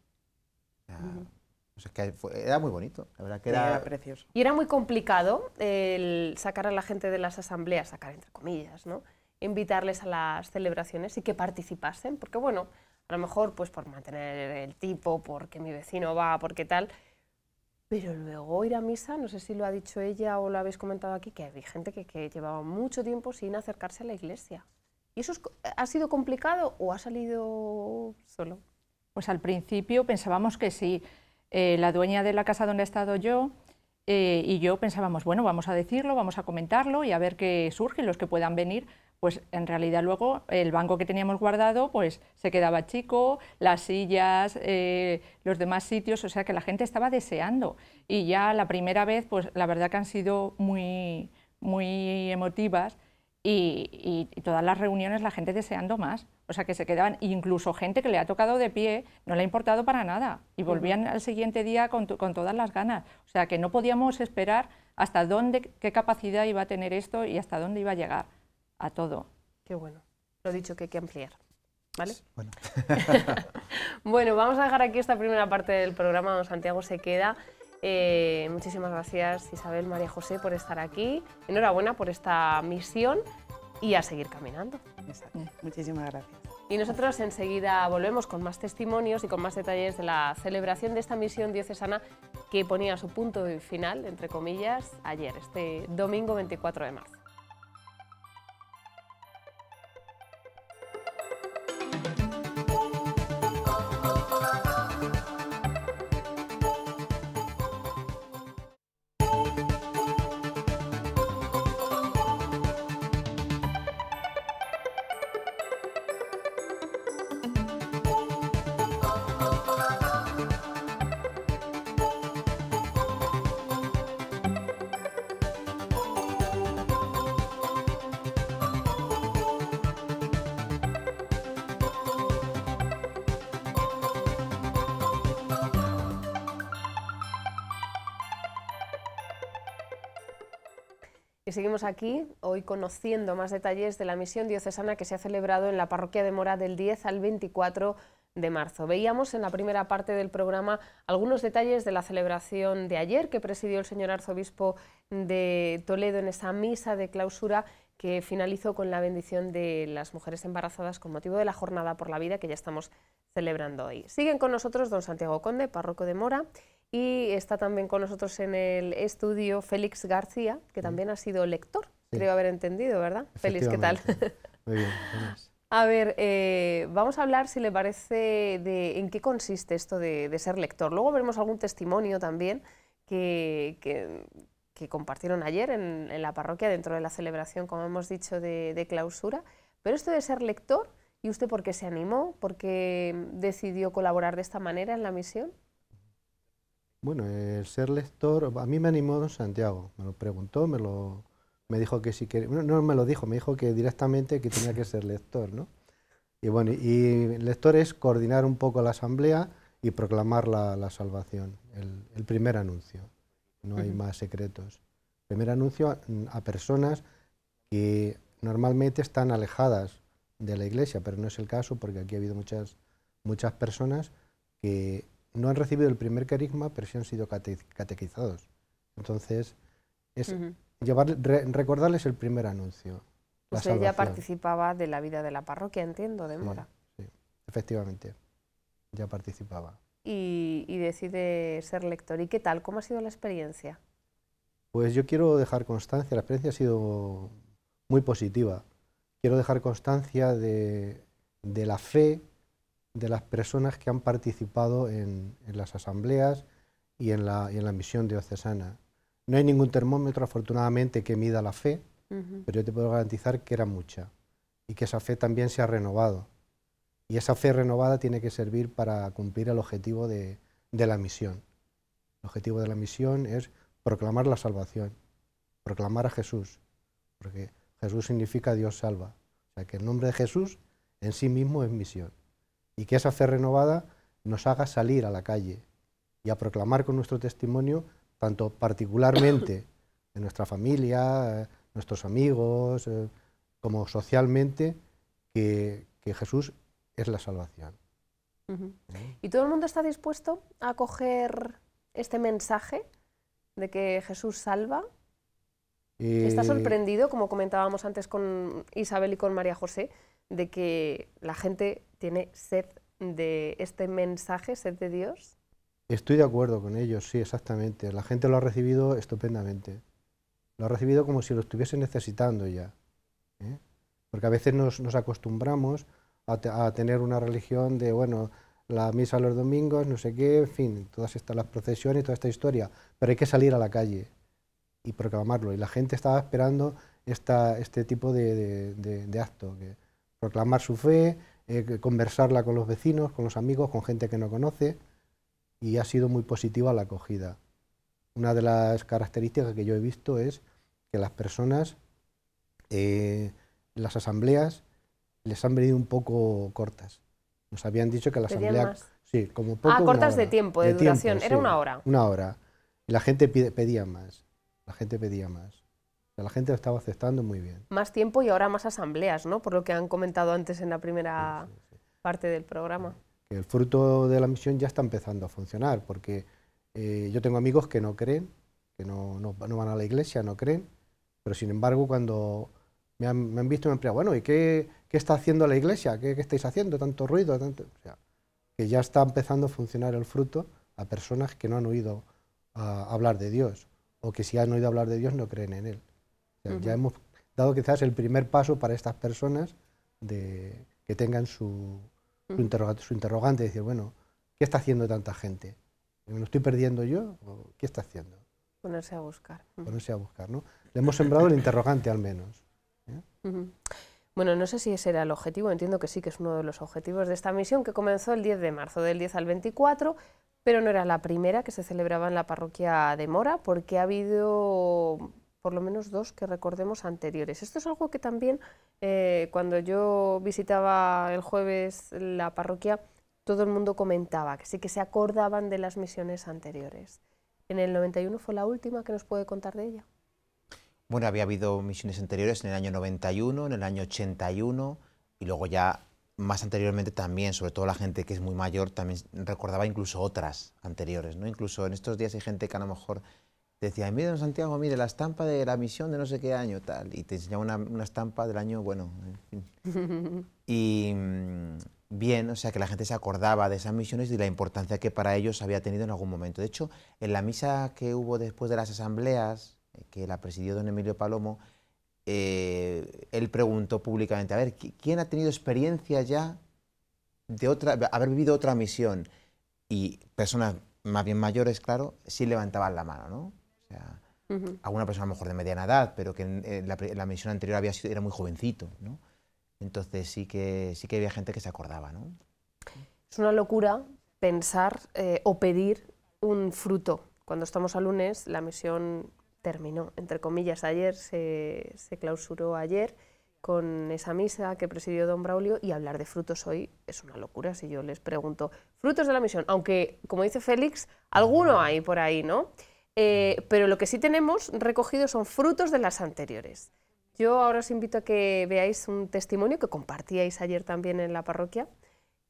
era muy bonito, la verdad que era... precioso. Y era muy complicado sacar a la gente de las asambleas, sacar entre comillas, ¿no? invitarles a las celebraciones y que participasen, porque bueno, a lo mejor pues por mantener el tipo, porque mi vecino va, porque tal, pero luego ir a misa, no sé si lo ha dicho ella o lo habéis comentado aquí, que hay gente que, llevaba mucho tiempo sin acercarse a la iglesia. ¿Y eso ha sido complicado o ha salido solo? Pues al principio pensábamos que sí. Eh, la dueña de la casa donde he estado yo eh, y yo pensábamos, bueno, vamos a decirlo, vamos a comentarlo y a ver qué surge, los que puedan venir pues en realidad luego el banco que teníamos guardado pues se quedaba chico, las sillas, eh, los demás sitios, o sea que la gente estaba deseando. Y ya la primera vez, pues la verdad que han sido muy, muy emotivas y, todas las reuniones la gente deseando más. O sea que se quedaban, incluso gente que le ha tocado de pie, no le ha importado para nada. Y volvían al siguiente día con todas las ganas. O sea que no podíamos esperar hasta dónde, qué capacidad iba a tener esto y hasta dónde iba a llegar a todo. Qué bueno. Lo dicho que hay que ampliar. ¿Vale? Bueno. vamos a dejar aquí esta primera parte del programa. donde Santiago se queda. Eh, muchísimas gracias Isabel, María José por estar aquí. Enhorabuena por esta misión y a seguir caminando. Muchísimas gracias. Y nosotros enseguida volvemos con más testimonios y con más detalles de la celebración de esta misión diocesana que ponía su punto final, entre comillas, ayer, este domingo 24 de marzo. seguimos aquí hoy conociendo más detalles de la misión diocesana que se ha celebrado en la parroquia de Mora del 10 al 24 de marzo. Veíamos en la primera parte del programa algunos detalles de la celebración de ayer que presidió el señor arzobispo de Toledo en esa misa de clausura que finalizó con la bendición de las mujeres embarazadas con motivo de la Jornada por la Vida que ya estamos celebrando hoy. Siguen con nosotros don Santiago Conde, párroco de Mora, y está también con nosotros en el estudio Félix García, que también ha sido lector, creo haber entendido, ¿verdad? Félix, ¿qué tal? Muy bien, gracias. A ver, eh, vamos a hablar, si le parece, de en qué consiste esto de, ser lector. Luego veremos algún testimonio también que, compartieron ayer en, la parroquia dentro de la celebración, como hemos dicho, de, de clausura. Pero esto de ser lector, ¿y usted por qué se animó? ¿Por qué decidió colaborar de esta manera en la misión? Bueno, el ser lector, a mí me animó don Santiago, me lo preguntó, me lo me dijo que si quería, no, me lo dijo, me dijo que directamente que tenía que ser lector, ¿no? Y bueno, y lector es coordinar un poco la asamblea y proclamar la, salvación, el, primer anuncio, no hay más secretos. Primer anuncio a, mm, a personas que normalmente están alejadas de la iglesia, pero no es el caso porque aquí ha habido muchas, muchas personas que no han recibido el primer carisma, pero sí han sido catequizados. Entonces, es llevar, recordarles el primer anuncio. Usted ya pues participaba de la vida de la parroquia, entiendo, de Mora. Sí, efectivamente, ya participaba. Y, decide ser lector. ¿Y qué tal? ¿Cómo ha sido la experiencia? Pues yo quiero dejar constancia, la experiencia ha sido muy positiva. Quiero dejar constancia de la fe de las personas que han participado en, las asambleas y en la, misión diocesana. No hay ningún termómetro, afortunadamente, que mida la fe, pero yo te puedo garantizar que era mucha y que esa fe también se ha renovado. Y esa fe renovada tiene que servir para cumplir el objetivo de, de la misión. El objetivo de la misión es proclamar la salvación, proclamar a Jesús, porque Jesús significa Dios salva. O sea que el nombre de Jesús en sí mismo es misión y que esa fe renovada nos haga salir a la calle y a proclamar con nuestro testimonio, tanto particularmente en nuestra familia, nuestros amigos, eh, como socialmente, que, Jesús es la salvación. ¿Y todo el mundo está dispuesto a acoger este mensaje de que Jesús salva? ¿Está eh, sorprendido, como comentábamos antes con Isabel y con María José, de que la gente tiene sed de este mensaje, sed de Dios? Estoy de acuerdo con ellos, sí, exactamente. La gente lo ha recibido estupendamente. Lo ha recibido como si lo estuviese necesitando ya. ¿eh? Porque a veces nos, acostumbramos a, tener una religión de, bueno, la misa los domingos, no sé qué, en fin, todas estas las procesiones, toda esta historia. Pero hay que salir a la calle y proclamarlo. Y la gente estaba esperando este tipo de, de acto. Que, proclamar su fe, eh, conversarla con los vecinos, con los amigos, con gente que no conoce, y ha sido muy positiva la acogida. Una de las características que yo he visto es que las personas, eh, las asambleas, les han venido un poco cortas. Nos habían dicho que la asamblea... Sí, como ah, poco... Ah, cortas de tiempo, de, duración. Era una hora. Una hora. La gente pedía más. La gente pedía más. La gente lo estaba aceptando muy bien. Más tiempo y ahora más asambleas, ¿no? Por lo que han comentado antes en la primera parte del programa. El fruto de la misión ya está empezando a funcionar, porque eh, yo tengo amigos que no creen, que no, van a la iglesia, no creen, pero sin embargo cuando me han, visto me han preguntado, bueno, ¿y qué, está haciendo la iglesia? ¿Qué, estáis haciendo? Tanto ruido, sea, que ya está empezando a funcionar el fruto a personas que no han oído ah, hablar de Dios, o que si han oído hablar de Dios no creen en Él. Ya hemos dado quizás el primer paso para estas personas de, que tengan su, su, interrogante, su decir, bueno, ¿qué está haciendo tanta gente? ¿Me lo estoy perdiendo yo? ¿Qué está haciendo? Ponerse a buscar. Ponerse a buscar, ¿no? Le hemos sembrado el interrogante al menos. ¿eh? Bueno, no sé si ese era el objetivo, entiendo que sí que es uno de los objetivos de esta misión que comenzó el 10 de marzo, del 10 al 24, pero no era la primera que se celebraba en la parroquia de Mora, porque ha habido por lo menos dos que recordemos anteriores. Esto es algo que también eh, cuando yo visitaba el jueves la parroquia, todo el mundo comentaba, que sí que se acordaban de las misiones anteriores. En el 91 fue la última que nos puede contar de ella. Bueno, había habido misiones anteriores en el año 91, en el año 81 y luego ya más anteriormente también, sobre todo la gente que es muy mayor, también recordaba incluso otras anteriores. ¿no? Incluso en estos días hay gente que a lo mejor decía, mire, don Santiago, mire, la estampa de la misión de no sé qué año, tal. Y te enseñaba una, estampa del año, bueno, Y mm, bien, o sea, que la gente se acordaba de esas misiones y de la importancia que para ellos había tenido en algún momento. De hecho, en la misa que hubo después de las asambleas, eh, que la presidió don Emilio Palomo, eh, él preguntó públicamente, a ver, ¿quién ha tenido experiencia ya de otra, haber vivido otra misión? Y personas más bien mayores, claro, sí levantaban la mano, ¿no? O sea, alguna a una persona a lo mejor de mediana edad, pero que en, la, misión anterior había sido, era muy jovencito, ¿no? Entonces sí que, sí que había gente que se acordaba, ¿no? Es una locura pensar eh, o pedir un fruto. Cuando estamos a lunes, la misión terminó, entre comillas, ayer, se, se clausuró ayer con esa misa que presidió don Braulio y hablar de frutos hoy es una locura si yo les pregunto, frutos de la misión, aunque como dice Félix, alguno hay por ahí, ¿no? Eh, pero lo que sí tenemos recogido son frutos de las anteriores. Yo ahora os invito a que veáis un testimonio que compartíais ayer también en la parroquia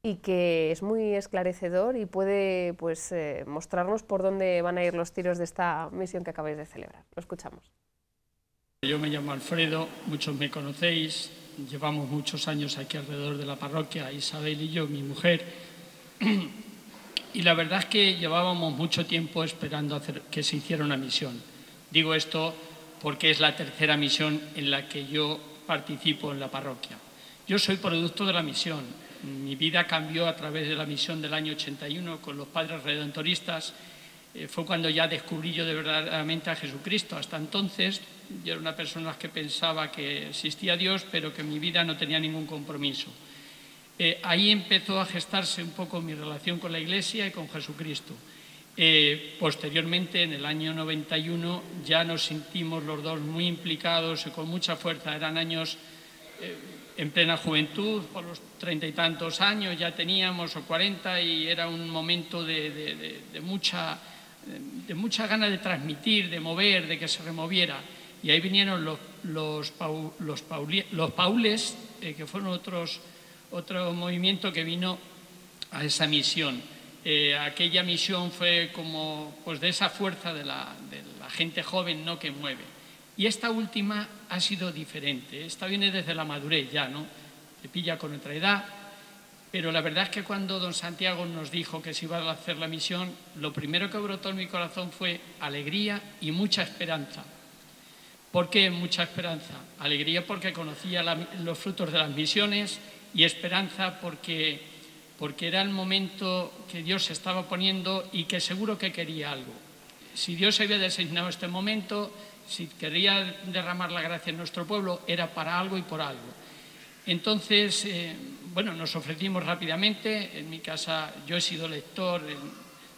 y que es muy esclarecedor y puede pues, eh, mostrarnos por dónde van a ir los tiros de esta misión que acabáis de celebrar. Lo escuchamos. Yo me llamo Alfredo, muchos me conocéis, llevamos muchos años aquí alrededor de la parroquia, Isabel y yo, mi mujer. y la verdad es que llevábamos mucho tiempo esperando que se hiciera una misión. Digo esto porque es la tercera misión en la que yo participo en la parroquia. Yo soy producto de la misión. Mi vida cambió a través de la misión del año 81 con los padres redentoristas. Eh, fue cuando ya descubrí yo de verdaderamente a Jesucristo. Hasta entonces yo era una persona que pensaba que existía Dios, pero que mi vida no tenía ningún compromiso. Eh, ahí empezó a gestarse un poco mi relación con la Iglesia y con Jesucristo. Eh, posteriormente, en el año 91, ya nos sentimos los dos muy implicados y con mucha fuerza. Eran años eh, en plena juventud, por los treinta y tantos años ya teníamos, o cuarenta, y era un momento de, mucha, de mucha gana de transmitir, de mover, de que se removiera. Y ahí vinieron los, los, paules, que fueron otros otro movimiento que vino a esa misión. Eh, aquella misión fue como pues de esa fuerza de la, gente joven ¿no? que mueve. Y esta última ha sido diferente. Esta viene desde la madurez ya, ¿no? Se pilla con otra edad. Pero la verdad es que cuando don Santiago nos dijo que se iba a hacer la misión, lo primero que brotó en mi corazón fue alegría y mucha esperanza. ¿Por qué mucha esperanza? Alegría porque conocía los frutos de las misiones, y esperanza porque, porque era el momento que Dios se estaba poniendo y que seguro que quería algo. Si Dios había designado este momento, si quería derramar la gracia en nuestro pueblo, era para algo y por algo. Entonces, eh, bueno, nos ofrecimos rápidamente. En mi casa yo he sido lector en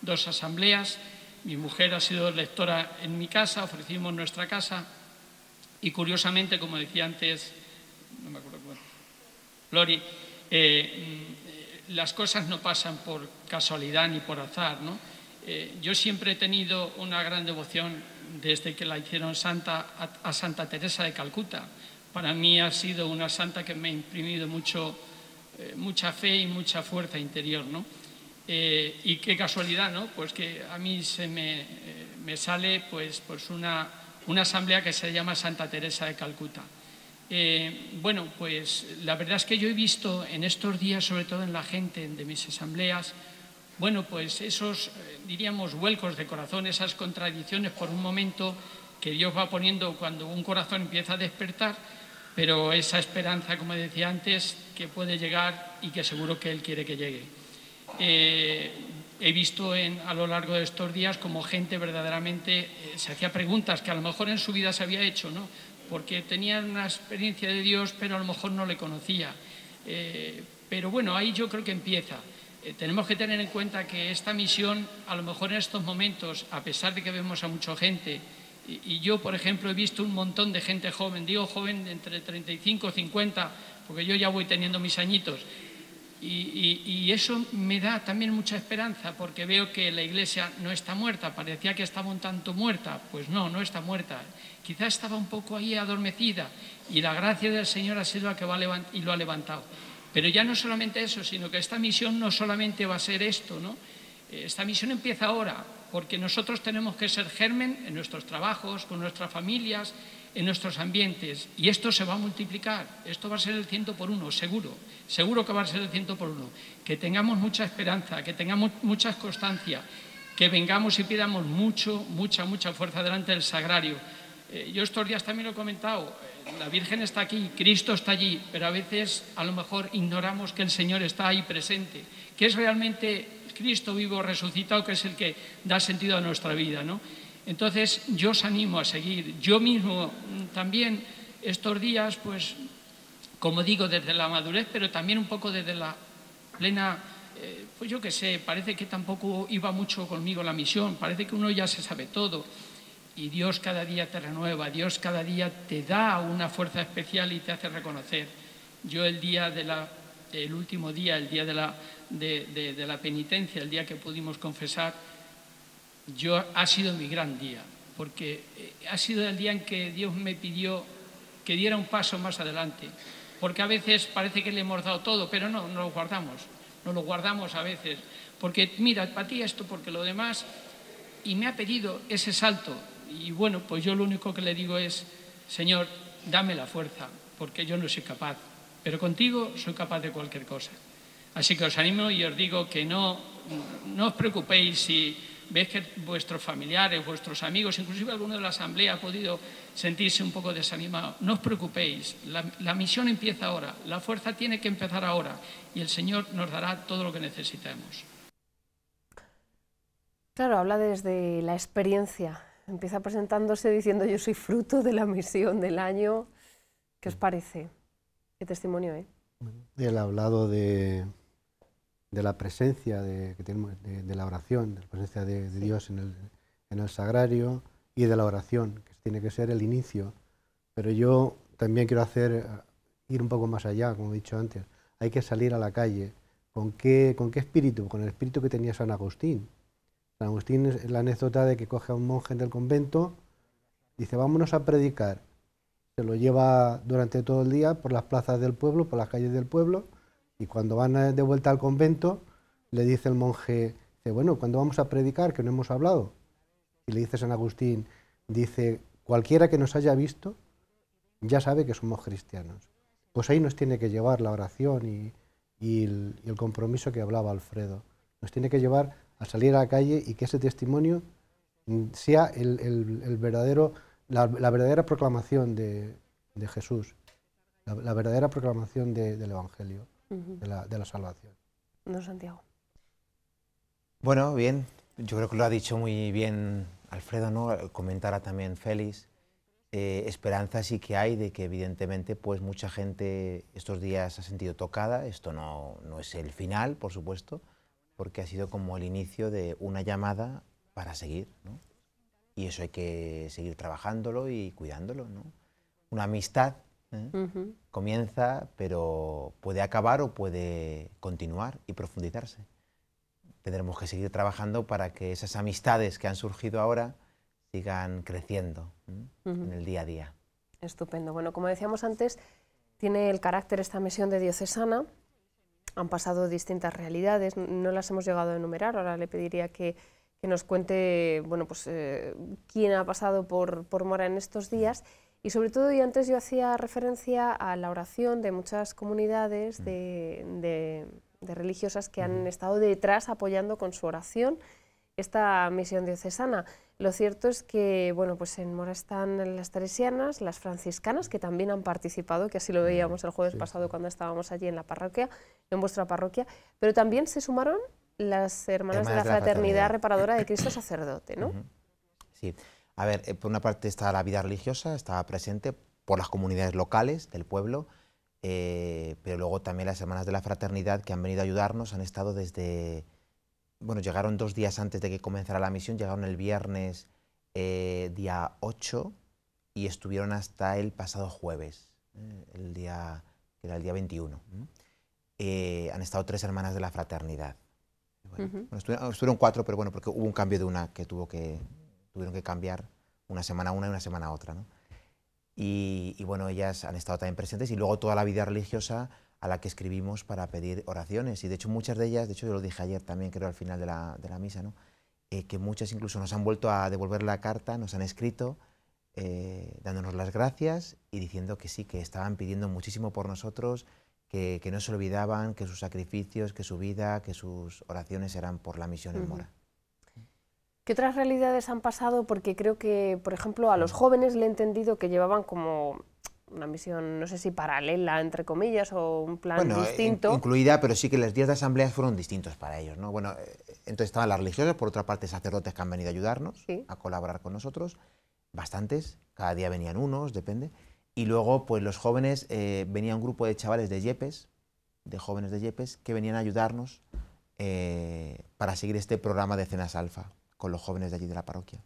dos asambleas, mi mujer ha sido lectora en mi casa, ofrecimos nuestra casa y curiosamente, como decía antes, no me acuerdo Lori, eh, mm, las cosas no pasan por casualidad ni por azar, ¿no? Eh, yo siempre he tenido una gran devoción desde que la hicieron santa a, Santa Teresa de Calcuta. Para mí ha sido una santa que me ha imprimido mucho, eh, mucha fe y mucha fuerza interior, ¿no? y qué casualidad, ¿no? Pues que a mí se me, sale pues, pues una asamblea que se llama Santa Teresa de Calcuta. Eh, bueno, pues la verdad es que yo he visto en estos días, sobre todo en la gente de mis asambleas, bueno, pues esos, eh, diríamos, vuelcos de corazón, esas contradicciones por un momento que Dios va poniendo cuando un corazón empieza a despertar, pero esa esperanza, como decía antes, que puede llegar y que seguro que Él quiere que llegue. Eh, he visto en, a lo largo de estos días como gente verdaderamente se hacía preguntas que a lo mejor en su vida se había hecho, ¿no? porque tenía una experiencia de Dios, pero a lo mejor no le conocía. Eh, pero bueno, ahí yo creo que empieza. Eh, tenemos que tener en cuenta que esta misión, a lo mejor en estos momentos, a pesar de que vemos a mucha gente, y, yo, por ejemplo, he visto un montón de gente joven, digo joven entre 35 y 50, porque yo ya voy teniendo mis añitos, y, eso me da también mucha esperanza porque veo que la iglesia no está muerta. Parecía que estaba un tanto muerta. Pues no, no está muerta. Quizá estaba un poco ahí adormecida y la gracia del Señor ha sido la que y lo ha levantado. Pero ya no solamente eso, sino que esta misión no solamente va a ser esto, ¿no? Eh, esta misión empieza ahora, porque nosotros tenemos que ser germen en nuestros trabajos, con nuestras familias, en nuestros ambientes y esto se va a multiplicar, esto va a ser el ciento por uno, seguro, seguro que va a ser el ciento por uno. Que tengamos mucha esperanza, que tengamos mucha constancia, que vengamos y pidamos mucho, mucha, mucha fuerza delante del sagrario. Eh, yo estos días también lo he comentado, la Virgen está aquí, Cristo está allí, pero a veces a lo mejor ignoramos que el Señor está ahí presente, que es realmente Cristo vivo, resucitado, que es el que da sentido a nuestra vida, ¿no? Entonces, yo os animo a seguir. Yo mismo mm, también estos días, pues, como digo, desde la madurez, pero también un poco desde la plena, eh, pues yo qué sé, parece que tampoco iba mucho conmigo la misión, parece que uno ya se sabe todo. Y Dios cada día te renueva, Dios cada día te da una fuerza especial y te hace reconocer. Yo el día de último día, el día de la penitencia, el día que pudimos confesar, yo, ha sido mi gran día, porque eh, ha sido el día en que Dios me pidió que diera un paso más adelante, porque a veces parece que le hemos dado todo, pero no, no lo guardamos, no lo guardamos a veces, porque mira, para ti esto, porque lo demás, y me ha pedido ese salto, y bueno, pues yo lo único que le digo es, Señor, dame la fuerza, porque yo no soy capaz, pero contigo soy capaz de cualquier cosa. Así que os animo y os digo que no, no os preocupéis si veis que vuestros familiares, vuestros amigos, inclusive alguno de la asamblea ha podido sentirse un poco desanimado. No os preocupéis, la, la, misión empieza ahora, la fuerza tiene que empezar ahora y el Señor nos dará todo lo que necesitemos. Claro, habla desde la experiencia. Empieza presentándose diciendo yo soy fruto de la misión del año. ¿Qué os mm. parece? ¿Qué testimonio, eh? Él ha hablado de de la presencia de, tenemos, de, la oración, de la presencia de, Dios en el, en sagrario y de la oración, que tiene que ser el inicio. Pero yo también quiero hacer, eh, ir un poco más allá, como he dicho antes. Hay que salir a la calle. ¿Con qué, con qué espíritu? Con el espíritu que tenía San Agustín. San Agustín es la anécdota de que coge a un monje del convento, dice, vámonos a predicar. Se lo lleva durante todo el día por las plazas del pueblo, por las calles del pueblo y cuando van eh, de vuelta al convento, le dice el monje, dice, bueno, cuando vamos a predicar, que no hemos hablado. Y le dice San Agustín, dice, cualquiera que nos haya visto ya sabe que somos cristianos. Pues ahí nos tiene que llevar la oración y, el, compromiso que hablaba Alfredo. Nos tiene que llevar a salir a la calle y que ese testimonio mm, sea el, verdadero, la, verdadera proclamación de, Jesús, la, verdadera proclamación del Evangelio de, la, salvación. No, Santiago. Bueno, bien, yo creo que lo ha dicho muy bien Alfredo, ¿no? Comentara también Félix. Eh, esperanza sí que hay de que evidentemente pues mucha gente estos días ha sentido tocada, esto no, es el final, por supuesto, porque ha sido como el inicio de una llamada para seguir, Y eso hay que seguir trabajándolo y cuidándolo, Una amistad ¿eh? Comienza, pero puede acabar o puede continuar y profundizarse. Tendremos que seguir trabajando para que esas amistades que han surgido ahora sigan creciendo ¿eh? en el día a día. Estupendo. Bueno, como decíamos antes, tiene el carácter esta misión de diocesana. Han pasado distintas realidades, no las hemos llegado a enumerar. Ahora le pediría que, nos cuente pues, eh, quién ha pasado por, por Mora en estos días. Y sobre todo, y antes yo hacía referencia a la oración de muchas comunidades mm. de, religiosas que han estado detrás apoyando con su oración esta misión diocesana. Lo cierto es que, bueno, pues en Mora están las teresianas, las franciscanas, que también han participado, que así lo veíamos el jueves pasado cuando estábamos allí en la parroquia, en vuestra parroquia, pero también se sumaron las hermanas, de, la fraternidad, reparadora de Cristo sacerdote, ¿no? Sí. A ver, eh, por una parte está la vida religiosa, estaba presente por las comunidades locales del pueblo, eh, pero luego también las hermanas de la fraternidad que han venido a ayudarnos han estado desde, bueno, llegaron dos días antes de que comenzara la misión, llegaron el viernes eh, día 8 y estuvieron hasta el pasado jueves, el día, que era el día 21. han estado tres hermanas de la fraternidad. Bueno, estuvieron cuatro, pero bueno, porque hubo un cambio de una que tuvo que tuvieron que cambiar una semana una y una semana otra. Y, bueno, ellas han estado también presentes y luego toda la vida religiosa a la que escribimos para pedir oraciones. Y de hecho muchas de ellas, de hecho yo lo dije ayer también creo al final de la, misa, ¿no? Eh, que muchas incluso nos han vuelto a devolver la carta, nos han escrito eh, dándonos las gracias y diciendo que sí, que estaban pidiendo muchísimo por nosotros, que, no se olvidaban, que sus sacrificios, que su vida, que sus oraciones eran por la misión en Mora. ¿Qué otras realidades han pasado? Porque creo que, por ejemplo, a los jóvenes le he entendido que llevaban como una misión, no sé si paralela, entre comillas, o un plan bueno, distinto. incluida, pero sí que los días de asambleas fueron distintos para ellos. ¿no? Bueno, eh, entonces estaban las religiosas, por otra parte, sacerdotes que han venido a ayudarnos, a colaborar con nosotros, bastantes, cada día venían unos, depende. Y luego, pues los jóvenes, eh, venía un grupo de chavales de Yepes, de jóvenes de Yepes, que venían a ayudarnos eh, para seguir este programa de cenas alfa con los jóvenes de allí de la parroquia.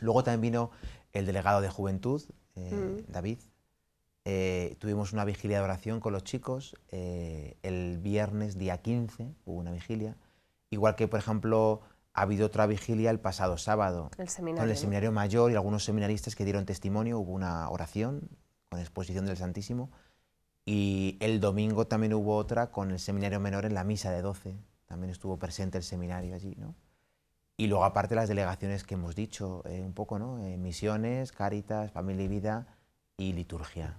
Luego también vino el delegado de juventud, eh, mm. David. Eh, tuvimos una vigilia de oración con los chicos. Eh, el viernes, día 15, hubo una vigilia. Igual que, por ejemplo, ha habido otra vigilia el pasado sábado. El con el seminario mayor y algunos seminaristas que dieron testimonio. Hubo una oración con exposición del Santísimo. Y el domingo también hubo otra con el seminario menor en la misa de 12. También estuvo presente el seminario allí, ¿no? Y luego aparte las delegaciones que hemos dicho, eh, un poco, ¿no? Eh, misiones, caritas Familia y Vida y Liturgia.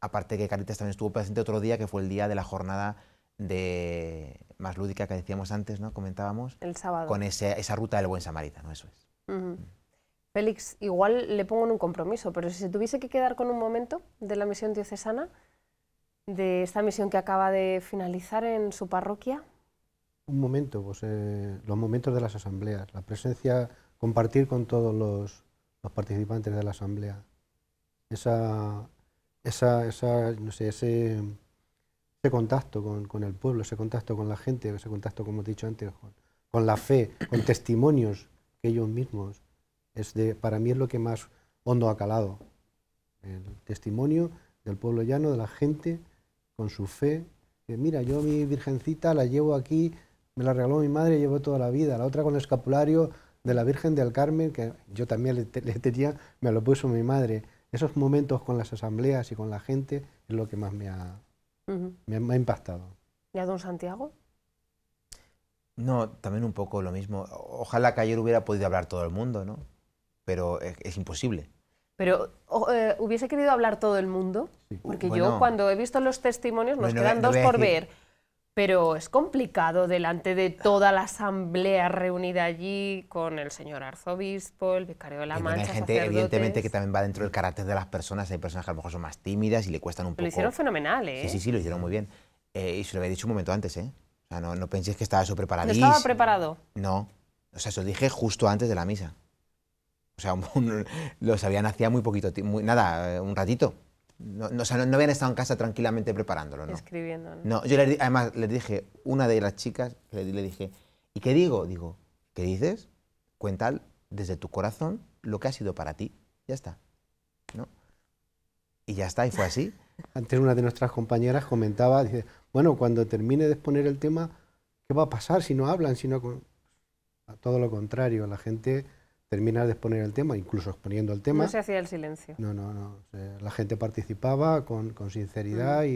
Aparte que caritas también estuvo presente otro día, que fue el día de la jornada de más lúdica que decíamos antes, ¿no? Comentábamos. El sábado. Con esa ruta del buen samaritano, eso es. Mm. Félix, igual le pongo en un compromiso, pero si se tuviese que quedar con un momento de la misión diocesana, de esta misión que acaba de finalizar en su parroquia, un momento, pues, eh, los momentos de las asambleas, la presencia, compartir con todos los, participantes de la asamblea, esa, ese, contacto con, el pueblo, ese contacto con la gente, ese contacto, como he dicho antes, con, la fe, con testimonios que ellos mismos, es de, para mí es lo que más hondo ha calado, el testimonio del pueblo llano, de la gente, con su fe, que mira, yo mi virgencita la llevo aquí me la regaló mi madre y llevo toda la vida. La otra con el escapulario de la Virgen del Carmen, que yo también le, tenía, me lo puso mi madre. Esos momentos con las asambleas y con la gente es lo que más me ha, me, ha impactado. ¿Y a don Santiago? No, también un poco lo mismo. Ojalá que ayer hubiera podido hablar todo el mundo, ¿no? Pero es, imposible. Pero eh, hubiese querido hablar todo el mundo, porque uh, yo cuando he visto los testimonios, nos quedan dos por ver pero es complicado delante de toda la asamblea reunida allí con el señor arzobispo, el vicario de la Mancha. Hay gente, evidentemente, que también va dentro del carácter de las personas. Hay personas que a lo mejor son más tímidas y le cuestan un poco. Lo hicieron fenomenal, ¿eh? Sí, sí, sí, lo hicieron muy bien. Eh, y se lo había dicho un momento antes, ¿eh? O sea, no, no penséis que estaba eso preparado. ¿No estaba preparado? No. O sea, eso dije justo antes de la misa. O sea, los habían lo hacía muy poquito, muy, nada, eh, un ratito. No, no, habían estado en casa tranquilamente preparándolo, ¿no? Escribiendo, ¿no? yo le, además les dije, una de las chicas, le, dije, ¿y qué digo? Digo, ¿qué dices? Cuenta desde tu corazón lo que ha sido para ti. Ya está. ¿No? Y ya está, y fue así. Antes una de nuestras compañeras comentaba, dice, bueno, cuando termine de exponer el tema, ¿qué va a pasar si no hablan? Si no... A todo lo contrario, la gente terminar de exponer el tema, incluso exponiendo el tema. No se hacía el silencio. No, no, no. La gente participaba con, sinceridad mm.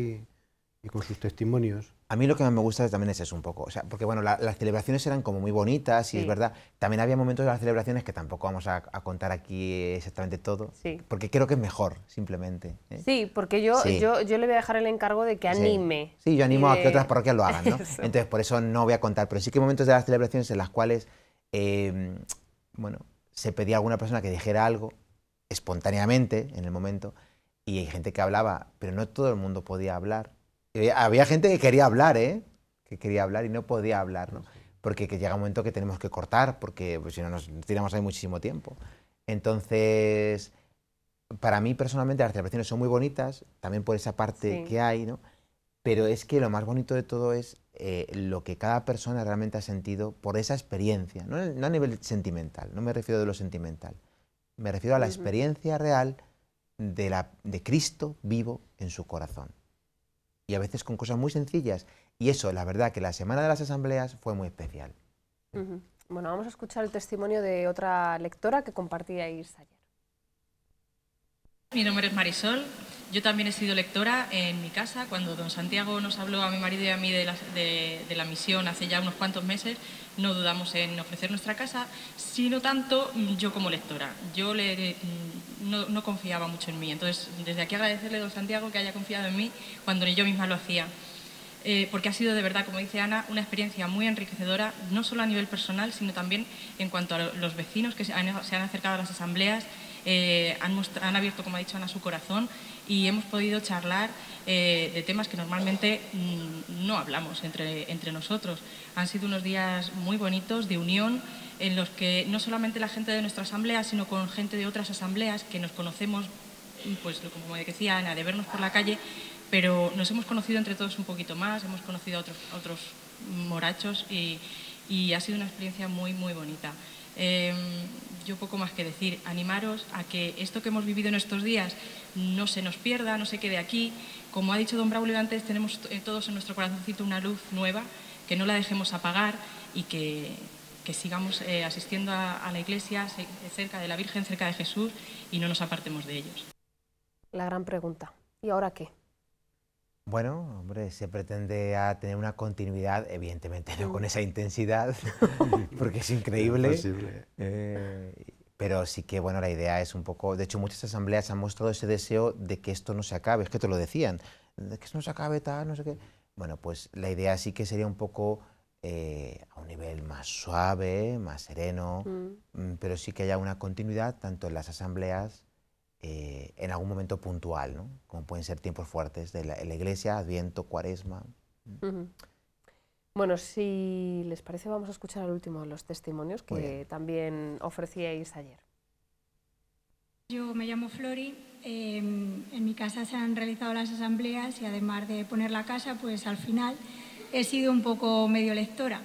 y con sus testimonios. A mí lo que más me gusta también es eso un poco, o sea, porque bueno, las celebraciones eran como muy bonitas y es verdad, también había momentos de las celebraciones que tampoco vamos a, contar aquí exactamente todo, sí. porque creo que es mejor, simplemente. ¿eh? Sí, porque yo, yo, le voy a dejar el encargo de que anime. Sí, yo animo a que otras parroquias lo hagan, ¿no? Entonces, por eso no voy a contar, pero sí que hay momentos de las celebraciones en las cuales, eh, bueno, se pedía a alguna persona que dijera algo espontáneamente en el momento y hay gente que hablaba, pero no todo el mundo podía hablar. había gente que quería hablar, ¿eh? Que quería hablar y no podía hablar, ¿no? Porque que llega un momento que tenemos que cortar porque pues, si no nos tiramos ahí muchísimo tiempo. Entonces, para mí personalmente las celebraciones son muy bonitas, también por esa parte que hay, ¿no? Pero es que lo más bonito de todo es eh, lo que cada persona realmente ha sentido por esa experiencia, no, a nivel sentimental, no me refiero de lo sentimental, me refiero a la experiencia real de, la, de Cristo vivo en su corazón. Y a veces con cosas muy sencillas. Y eso, la verdad, que la Semana de las Asambleas fue muy especial. Bueno, vamos a escuchar el testimonio de otra lectora que compartíais ayer. Mi nombre es Marisol, yo también he sido lectora en mi casa. Cuando don Santiago nos habló a mi marido y a mí de la, de, la misión hace ya unos cuantos meses, no dudamos en ofrecer nuestra casa, sino tanto yo como lectora. Yo le, mm, no, confiaba mucho en mí. Entonces, desde aquí agradecerle a don Santiago que haya confiado en mí cuando yo misma lo hacía. Eh, porque ha sido de verdad, como dice Ana, una experiencia muy enriquecedora, no solo a nivel personal, sino también en cuanto a los vecinos que se han, acercado a las asambleas, eh, han, han abierto, como ha dicho Ana, su corazón y hemos podido charlar eh, de temas que normalmente mm, no hablamos entre, entre nosotros. Han sido unos días muy bonitos de unión en los que no solamente la gente de nuestra asamblea, sino con gente de otras asambleas que nos conocemos, mm, pues como decía Ana, de vernos por la calle, pero nos hemos conocido entre todos un poquito más, hemos conocido a otros, otros morachos y, ha sido una experiencia muy, muy bonita. Em, yo poco más que decir, animaros a que esto que hemos vivido en estos días no se nos pierda, no se quede aquí. Como ha dicho don Braulio antes, tenemos eh, todos en nuestro corazoncito una luz nueva, que no la dejemos apagar y que, sigamos eh, asistiendo a la iglesia cerca de la Virgen, cerca de Jesús y no nos apartemos de ellos. La gran pregunta, ¿y ahora qué? Bueno, hombre, se pretende a tener una continuidad, evidentemente no con mm. esa intensidad, porque es increíble. Eh, pero sí que, bueno, la idea es un poco... De hecho, muchas asambleas han mostrado ese deseo de que esto no se acabe, es que te lo decían, de que esto no se acabe tal, no sé qué. Bueno, pues la idea sí que sería un poco eh, a un nivel más suave, más sereno, mm. Mm, pero sí que haya una continuidad tanto en las asambleas eh, en algún momento puntual, como pueden ser tiempos fuertes de la, iglesia, Adviento, Cuaresma. Bueno, si les parece, vamos a escuchar al último de los testimonios que también ofrecíais ayer. Yo me llamo Flori. Em, en mi casa se han realizado las asambleas y además de poner la casa, pues al final he sido un poco medio lectora.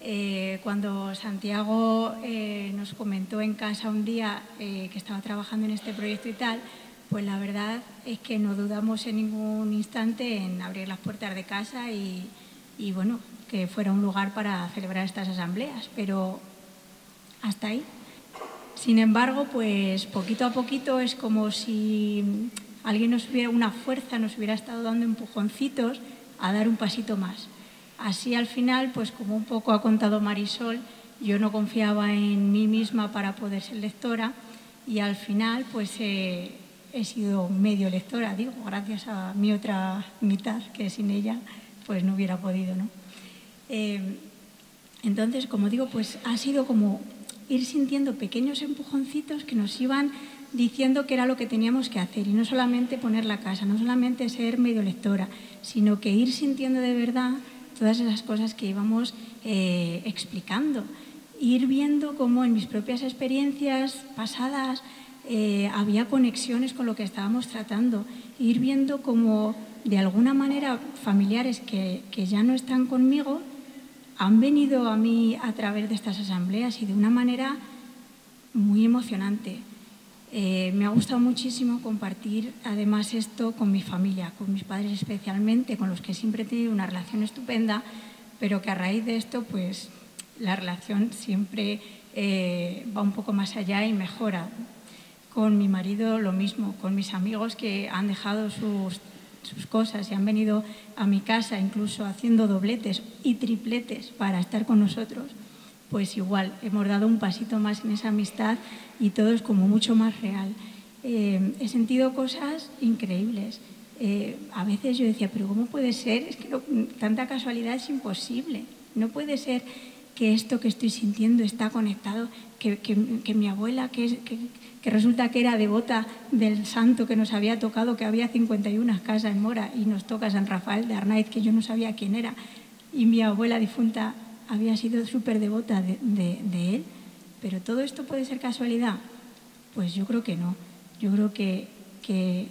Eh, cuando Santiago eh, nos comentó en casa un día eh, que estaba trabajando en este proyecto y tal, pues la verdad es que no dudamos en ningún instante en abrir las puertas de casa y, y bueno, que fuera un lugar para celebrar estas asambleas, pero hasta ahí. Sin embargo, pues poquito a poquito es como si alguien nos hubiera, una fuerza nos hubiera estado dando empujoncitos a dar un pasito más. Así al final, pues como un poco ha contado Marisol, yo no confiaba en mí misma para poder ser lectora y al final pues he sido medio lectora, digo, gracias a mi otra mitad, que sin ella pues no hubiera podido, ¿no? Eh, entonces, como digo, pues ha sido como ir sintiendo pequeños empujoncitos que nos iban diciendo que era lo que teníamos que hacer y no solamente poner la casa, no solamente ser medio lectora, sino que ir sintiendo de verdad todas esas cosas que íbamos eh, explicando. Ir viendo cómo en mis propias experiencias pasadas eh, había conexiones con lo que estábamos tratando. Ir viendo cómo de alguna manera familiares que ya no están conmigo han venido a mí a través de estas asambleas y de una manera muy emocionante. Eh, me ha gustado muchísimo compartir además esto con mi familia, con mis padres especialmente, con los que siempre he tenido una relación estupenda, pero que a raíz de esto pues la relación siempre eh, va un poco más allá y mejora. Con mi marido lo mismo, con mis amigos que han dejado sus cosas y han venido a mi casa incluso haciendo dobletes y tripletes para estar con nosotros pues igual hemos dado un pasito más en esa amistad y todo es como mucho más real. Eh, he sentido cosas increíbles. Eh, a veces yo decía, pero ¿cómo puede ser? Es que tanta casualidad es imposible. No puede ser que esto que estoy sintiendo está conectado, que, mi abuela, que, que, resulta que era devota del santo que nos había tocado, que había 51 casas en Mora y nos toca San Rafael de Arnaiz, que yo no sabía quién era, y mi abuela difunta había sido súper devota de, él. Pero todo esto puede ser casualidad. Pues yo creo que no. Yo creo que, que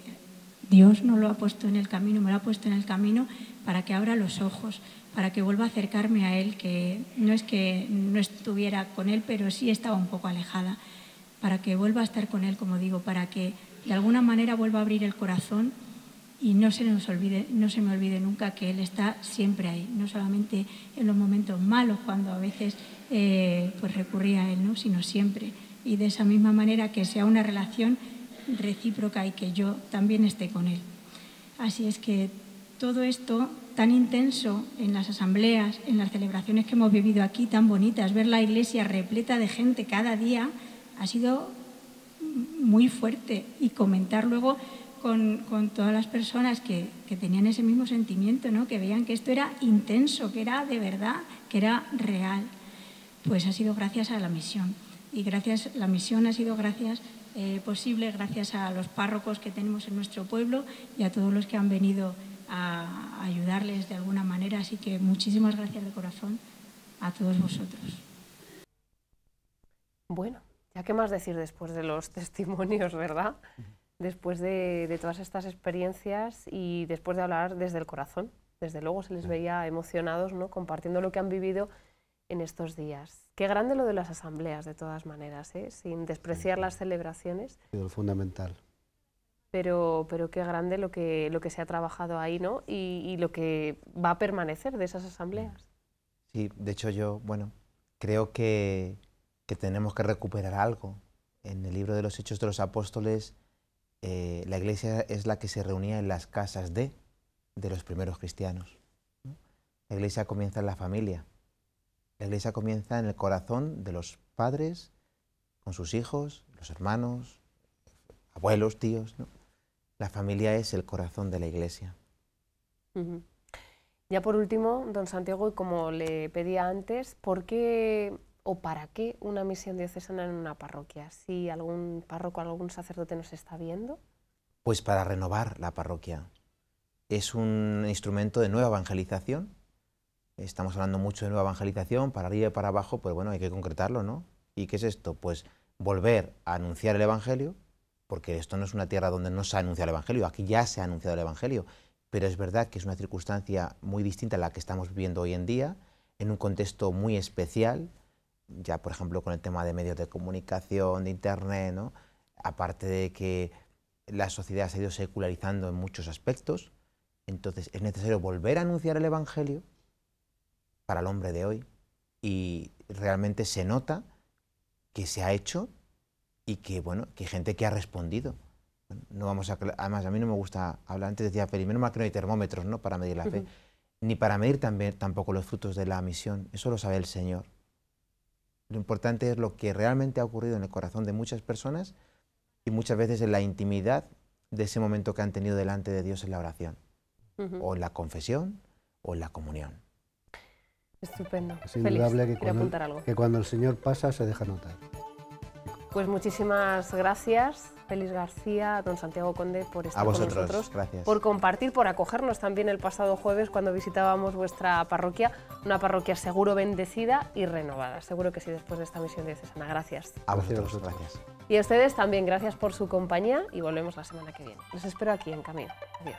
Dios no lo ha puesto en el camino, me lo ha puesto en el camino para que abra los ojos, para que vuelva a acercarme a Él, que no es que no estuviera con Él, pero sí estaba un poco alejada, para que vuelva a estar con Él, como digo, para que de alguna manera vuelva a abrir el corazón y no se nos olvide, no se me olvide nunca que Él está siempre ahí, no solamente en los momentos malos, cuando a veces eh, pues recurría a Él, ¿no? sino siempre. Y de esa misma manera que sea una relación recíproca y que yo también esté con Él. Así es que todo esto tan intenso en las asambleas, en las celebraciones que hemos vivido aquí, tan bonitas, ver la iglesia repleta de gente cada día, ha sido muy fuerte y comentar luego con, todas las personas que, tenían ese mismo sentimiento, ¿no? que veían que esto era intenso, que era de verdad, que era real. Pues ha sido gracias a la misión. Y gracias, la misión ha sido gracias eh, posible, gracias a los párrocos que tenemos en nuestro pueblo y a todos los que han venido a ayudarles de alguna manera. Así que muchísimas gracias de corazón a todos vosotros. Bueno, ya qué más decir después de los testimonios, ¿verdad? después de, todas estas experiencias y después de hablar desde el corazón. Desde luego se les veía emocionados, ¿no? compartiendo lo que han vivido en estos días. Qué grande lo de las asambleas, de todas maneras, ¿eh? sin despreciar las celebraciones. lo fundamental. Pero, pero qué grande lo que, lo que se ha trabajado ahí ¿no? y, y lo que va a permanecer de esas asambleas. Sí, de hecho yo, bueno, creo que, que tenemos que recuperar algo. En el libro de los Hechos de los Apóstoles eh, la iglesia es la que se reunía en las casas de, de los primeros cristianos. La iglesia comienza en la familia. La iglesia comienza en el corazón de los padres, con sus hijos, los hermanos, abuelos, tíos. La familia es el corazón de la iglesia. Ya por último, don Santiago, y como le pedía antes, ¿por qué o para qué una misión diocesana en una parroquia? Si algún párroco, algún sacerdote nos está viendo. Pues para renovar la parroquia. Es un instrumento de nueva evangelización. Estamos hablando mucho de nueva evangelización, para arriba y para abajo, pues bueno, hay que concretarlo, ¿no? ¿Y qué es esto? Pues volver a anunciar el Evangelio, porque esto no es una tierra donde no se anuncia el Evangelio, aquí ya se ha anunciado el Evangelio, pero es verdad que es una circunstancia muy distinta a la que estamos viviendo hoy en día, en un contexto muy especial, ya por ejemplo con el tema de medios de comunicación, de Internet, ¿no? aparte de que la sociedad se ha ido secularizando en muchos aspectos, entonces es necesario volver a anunciar el Evangelio para el hombre de hoy y realmente se nota que se ha hecho y que, bueno, que hay gente que ha respondido. No vamos a, además, a mí no me gusta hablar, antes decía pero menos mal que no hay termómetros ¿no? para medir la fe, ni para medir también, tampoco los frutos de la misión, eso lo sabe el Señor. Lo importante es lo que realmente ha ocurrido en el corazón de muchas personas y muchas veces en la intimidad de ese momento que han tenido delante de Dios en la oración, o en la confesión, o en la comunión. Estupendo. Es indudable que cuando el Señor pasa se deja notar. Pues muchísimas gracias, Félix García, don Santiago Conde, por estar a vosotros, con nosotros, gracias. por compartir, por acogernos también el pasado jueves cuando visitábamos vuestra parroquia, una parroquia seguro bendecida y renovada. Seguro que sí, después de esta misión diocesana. Gracias. A vosotros, gracias. Y a ustedes también, gracias por su compañía y volvemos la semana que viene. Los espero aquí en Camino. Adiós.